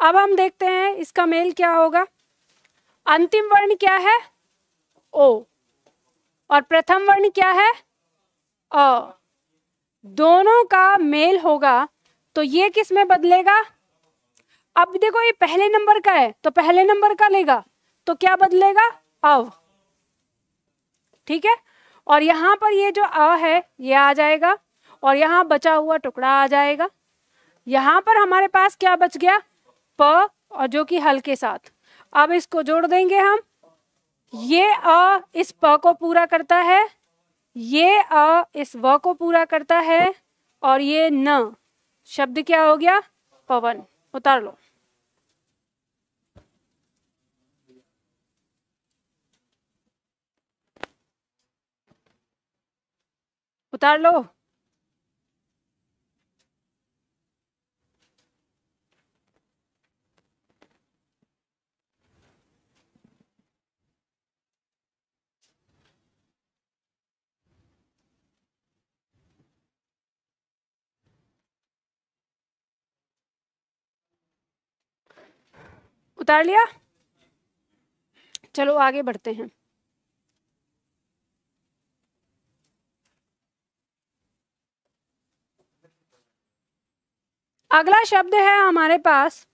अब हम देखते हैं इसका मेल क्या होगा अंतिम वर्ण क्या है ओ और प्रथम वर्ण क्या है अ दोनों का मेल होगा तो ये किस में बदलेगा अब देखो ये पहले नंबर का है तो पहले नंबर का लेगा तो क्या बदलेगा अव ठीक है और यहां पर ये जो अ है ये आ जाएगा और यहां बचा हुआ टुकड़ा आ जाएगा यहां पर हमारे पास क्या बच गया प और जो कि हल के साथ अब इसको जोड़ देंगे हम ये अ इस प को पूरा करता है ये अ इस व को पूरा करता है और ये न शब्द क्या हो गया पवन उतार लो उतार लो उतार लिया चलो आगे बढ़ते हैं अगला शब्द है हमारे पास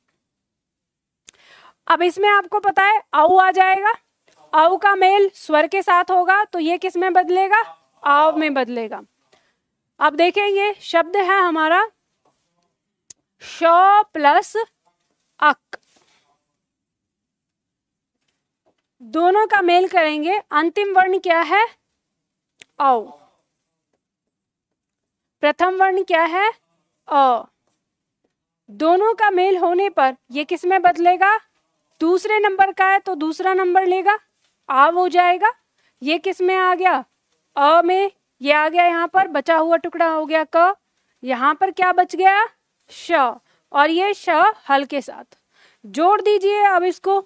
अब इसमें आपको पता है औ आ जाएगा औ का मेल स्वर के साथ होगा तो ये किस में बदलेगा आव में बदलेगा अब ये शब्द है हमारा श प्लस अक दोनों का मेल करेंगे अंतिम वर्ण क्या है औ प्रथम वर्ण क्या है अ दोनों का मेल होने पर ये किस में बदलेगा दूसरे नंबर का है तो दूसरा नंबर लेगा आ वो जाएगा ये किस में आ गया अ में ये आ गया यहाँ पर बचा हुआ टुकड़ा हो गया क यहाँ पर क्या बच गया श और ये श हल के साथ जोड़ दीजिए अब इसको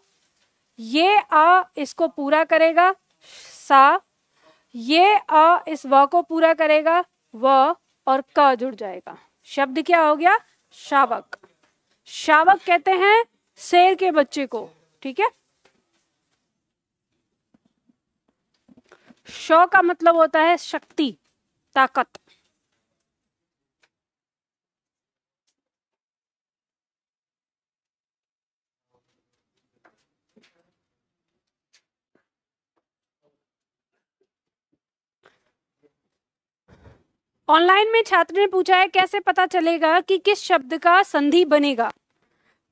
ये आ इसको पूरा करेगा सा ये आ इस व को पूरा करेगा व और क जुड़ जाएगा शब्द क्या हो गया शावक शावक कहते हैं शेर के बच्चे को ठीक है शो का मतलब होता है शक्ति ताकत ऑनलाइन में छात्र ने पूछा है कैसे पता चलेगा कि किस शब्द का संधि बनेगा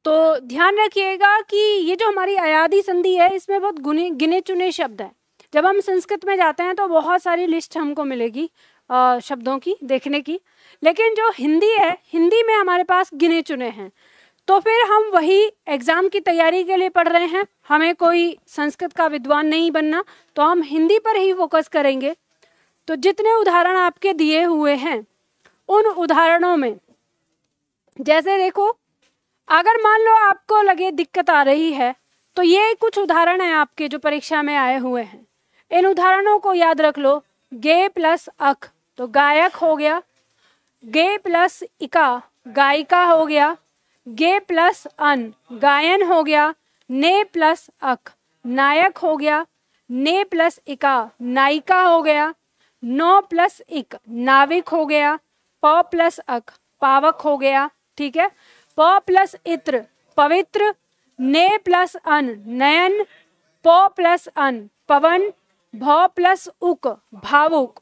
तो ध्यान रखिएगा कि ये जो हमारी अयादी संधि है इसमें बहुत गुने गिने चुने शब्द हैं जब हम संस्कृत में जाते हैं तो बहुत सारी लिस्ट हमको मिलेगी आ, शब्दों की देखने की लेकिन जो हिंदी है हिंदी में हमारे पास गिने चुने हैं तो फिर हम वही एग्ज़ाम की तैयारी के लिए पढ़ रहे हैं हमें कोई संस्कृत का विद्वान नहीं बनना तो हम हिंदी पर ही फोकस करेंगे तो जितने उदाहरण आपके दिए हुए हैं उन उदाहरणों में जैसे देखो अगर मान लो आपको लगे दिक्कत आ रही है तो ये कुछ उदाहरण हैं आपके जो परीक्षा में आए हुए हैं इन उदाहरणों को याद रख लो गे प्लस अख तो गायक हो गया गे प्लस इका गायिका हो गया गे प्लस अन गायन हो गया ने प्लस अख नायक हो गया ने प्लस इका नायिका हो गया नौ प्लस इक नाविक हो गया प प्लस अक पावक हो गया ठीक है प प्लस इत्र पवित्र ने प्लस अन नयन प प्लस अन पवन भ प्लस उक भावुक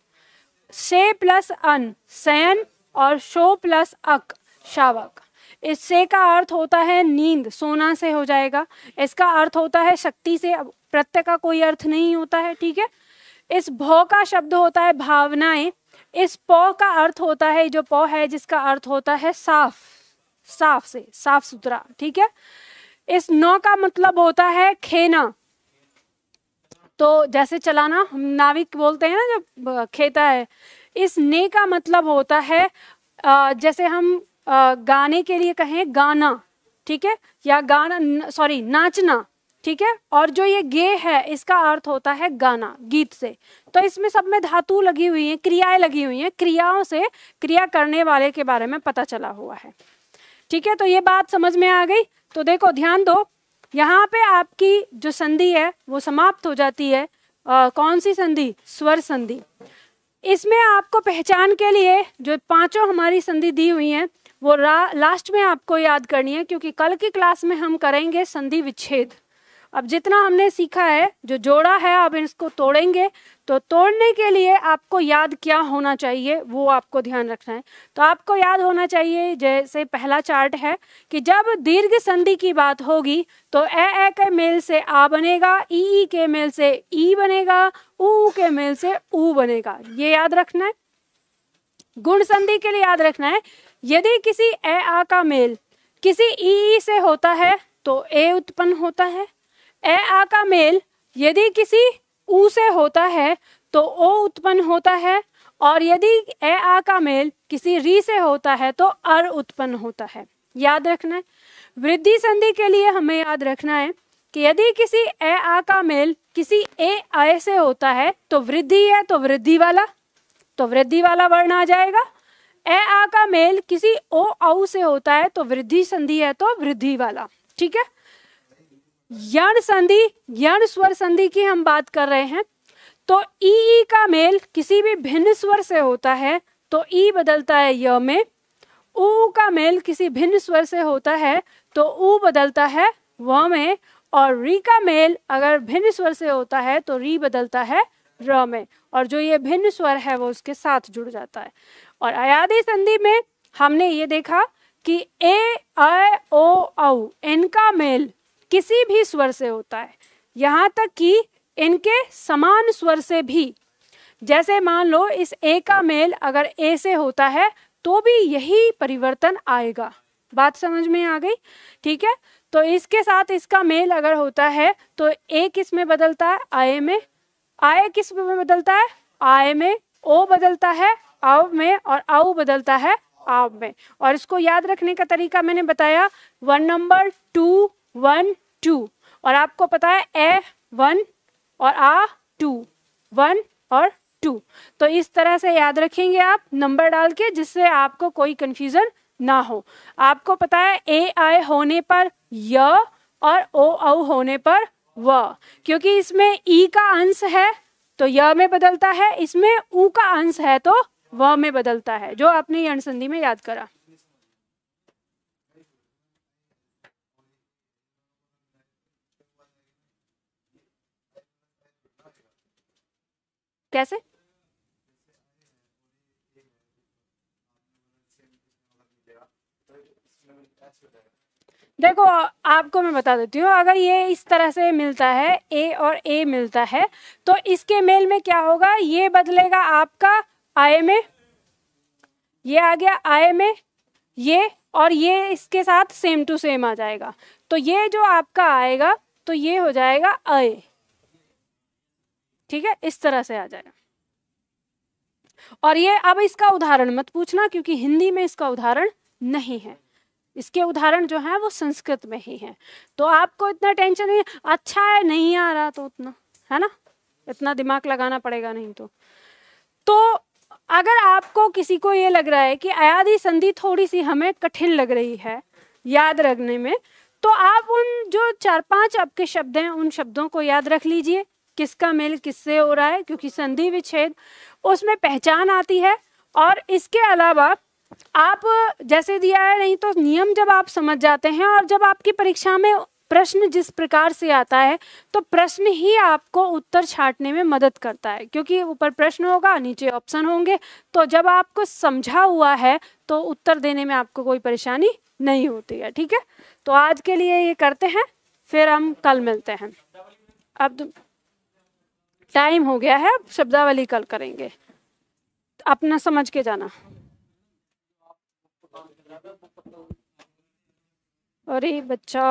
से प्लस अन सयन और शो प्लस अक शावक इस से का अर्थ होता है नींद सोना से हो जाएगा इसका अर्थ होता है शक्ति से प्रत्यय का कोई अर्थ नहीं होता है ठीक है इस भौ का शब्द होता है भावनाएं इस पौ का अर्थ होता है जो पौ है जिसका अर्थ होता है साफ साफ से साफ सुथरा ठीक है इस नौ का मतलब होता है खेना तो जैसे चलाना हम नाविक बोलते हैं ना जब खेता है इस ने का मतलब होता है जैसे हम गाने के लिए कहें गाना ठीक है या गाना सॉरी नाचना ठीक है और जो ये गे है इसका अर्थ होता है गाना गीत से तो इसमें सब में धातु लगी हुई है क्रियाएं लगी हुई हैं क्रियाओं से क्रिया करने वाले के बारे में पता चला हुआ है ठीक है तो ये बात समझ में आ गई तो देखो ध्यान दो यहाँ पे आपकी जो संधि है वो समाप्त हो जाती है आ, कौन सी संधि स्वर संधि इसमें आपको पहचान के लिए जो पांचों हमारी संधि दी हुई है वो लास्ट में आपको याद करनी है क्योंकि कल की क्लास में हम करेंगे संधि विच्छेद अब जितना हमने सीखा है जो जोड़ा है अब इसको तोड़ेंगे तो तोड़ने के लिए आपको याद क्या होना चाहिए वो आपको ध्यान रखना है तो आपको याद होना चाहिए जैसे पहला चार्ट है कि जब दीर्घ संधि की बात होगी तो ए ए के मेल से आ बनेगा ई ई के मेल से ई बनेगा ऊ के मेल से ऊ बनेगा ये याद रखना है गुण संधि के लिए याद रखना है यदि किसी ए आ का मेल किसी ई ई से होता है तो ए उत्पन्न होता है ए आ का मेल यदि किसी ऊ से होता है तो ओ उत्पन्न होता है और यदि ए आ का मेल किसी री से होता है तो अर उत्पन्न होता है याद रखना है वृद्धि संधि के लिए हमें याद रखना है कि यदि किसी ए आ का मेल किसी ए आय से होता है तो वृद्धि है तो वृद्धि वाला तो वृद्धि वाला वर्ण आ जाएगा ए आ का मेल किसी ओ औ से होता है तो वृद्धि संधि है तो वृद्धि वाला ठीक है यण संधि यण स्वर संधि की हम बात कर रहे हैं तो ई ई का मेल किसी भी भिन्न स्वर से होता है तो ई बदलता है य में उ का मेल किसी भिन्न स्वर से होता है तो उ बदलता है व में और री का मेल अगर भिन्न स्वर से होता है तो री बदलता है र में और जो ये भिन्न स्वर है वो उसके साथ जुड़ जाता है और अयादी संधि में हमने ये देखा कि ए ओ औ इनका मेल किसी भी स्वर से होता है यहाँ तक कि इनके समान स्वर से भी जैसे मान लो इस ए का मेल अगर ए से होता है तो भी यही परिवर्तन आएगा बात समझ में आ गई ठीक है तो इसके साथ इसका मेल अगर होता है तो ए किस में बदलता है आय में आय किस में बदलता है आय में ओ बदलता है आव में और आउ बदलता है आव में और इसको याद रखने का तरीका मैंने बताया one number two one two और आपको पता है ए वन और आ टू वन और टू तो इस तरह से याद रखेंगे आप नंबर डाल के जिससे आपको कोई कंफ्यूजन ना हो आपको पता है ए आई होने पर य और ओ औ होने पर व क्योंकि इसमें ई e का अंश है तो य में बदलता है इसमें ऊ का अंश है तो व में बदलता है जो आपने अनुसंधि में याद करा कैसे देखो आपको मैं बता देती हूँ अगर ये इस तरह से मिलता है ए और ए मिलता है तो इसके मेल में क्या होगा ये बदलेगा आपका आए में ये आ गया आए में ये और ये इसके साथ सेम टू सेम आ जाएगा तो ये जो आपका आएगा तो ये हो जाएगा अय ठीक है इस तरह से आ जाएगा और ये अब इसका उदाहरण मत पूछना क्योंकि हिंदी में इसका उदाहरण नहीं है इसके उदाहरण जो है वो संस्कृत में ही है तो आपको इतना टेंशन नहीं अच्छा है नहीं आ रहा तो उतना है ना इतना दिमाग लगाना पड़ेगा नहीं तो तो अगर आपको किसी को ये लग रहा है कि अयाधि संधि थोड़ी सी हमें कठिन लग रही है याद रखने में तो आप उन जो चार पांच आपके शब्द हैं उन शब्दों को याद रख लीजिए किसका मेल किससे हो रहा है क्योंकि संधि विच्छेद उसमें पहचान आती है और इसके अलावा आप जैसे दिया है नहीं तो नियम जब आप समझ जाते हैं और जब आपकी परीक्षा में प्रश्न जिस प्रकार से आता है तो प्रश्न ही आपको उत्तर छाटने में मदद करता है क्योंकि ऊपर प्रश्न होगा नीचे ऑप्शन होंगे तो जब आपको समझा हुआ है तो उत्तर देने में आपको कोई परेशानी नहीं होती है ठीक है तो आज के लिए ये करते हैं फिर हम कल मिलते हैं अब टाइम हो गया है शब्दावली कल करेंगे अपना समझ के जाना अरे बच्चा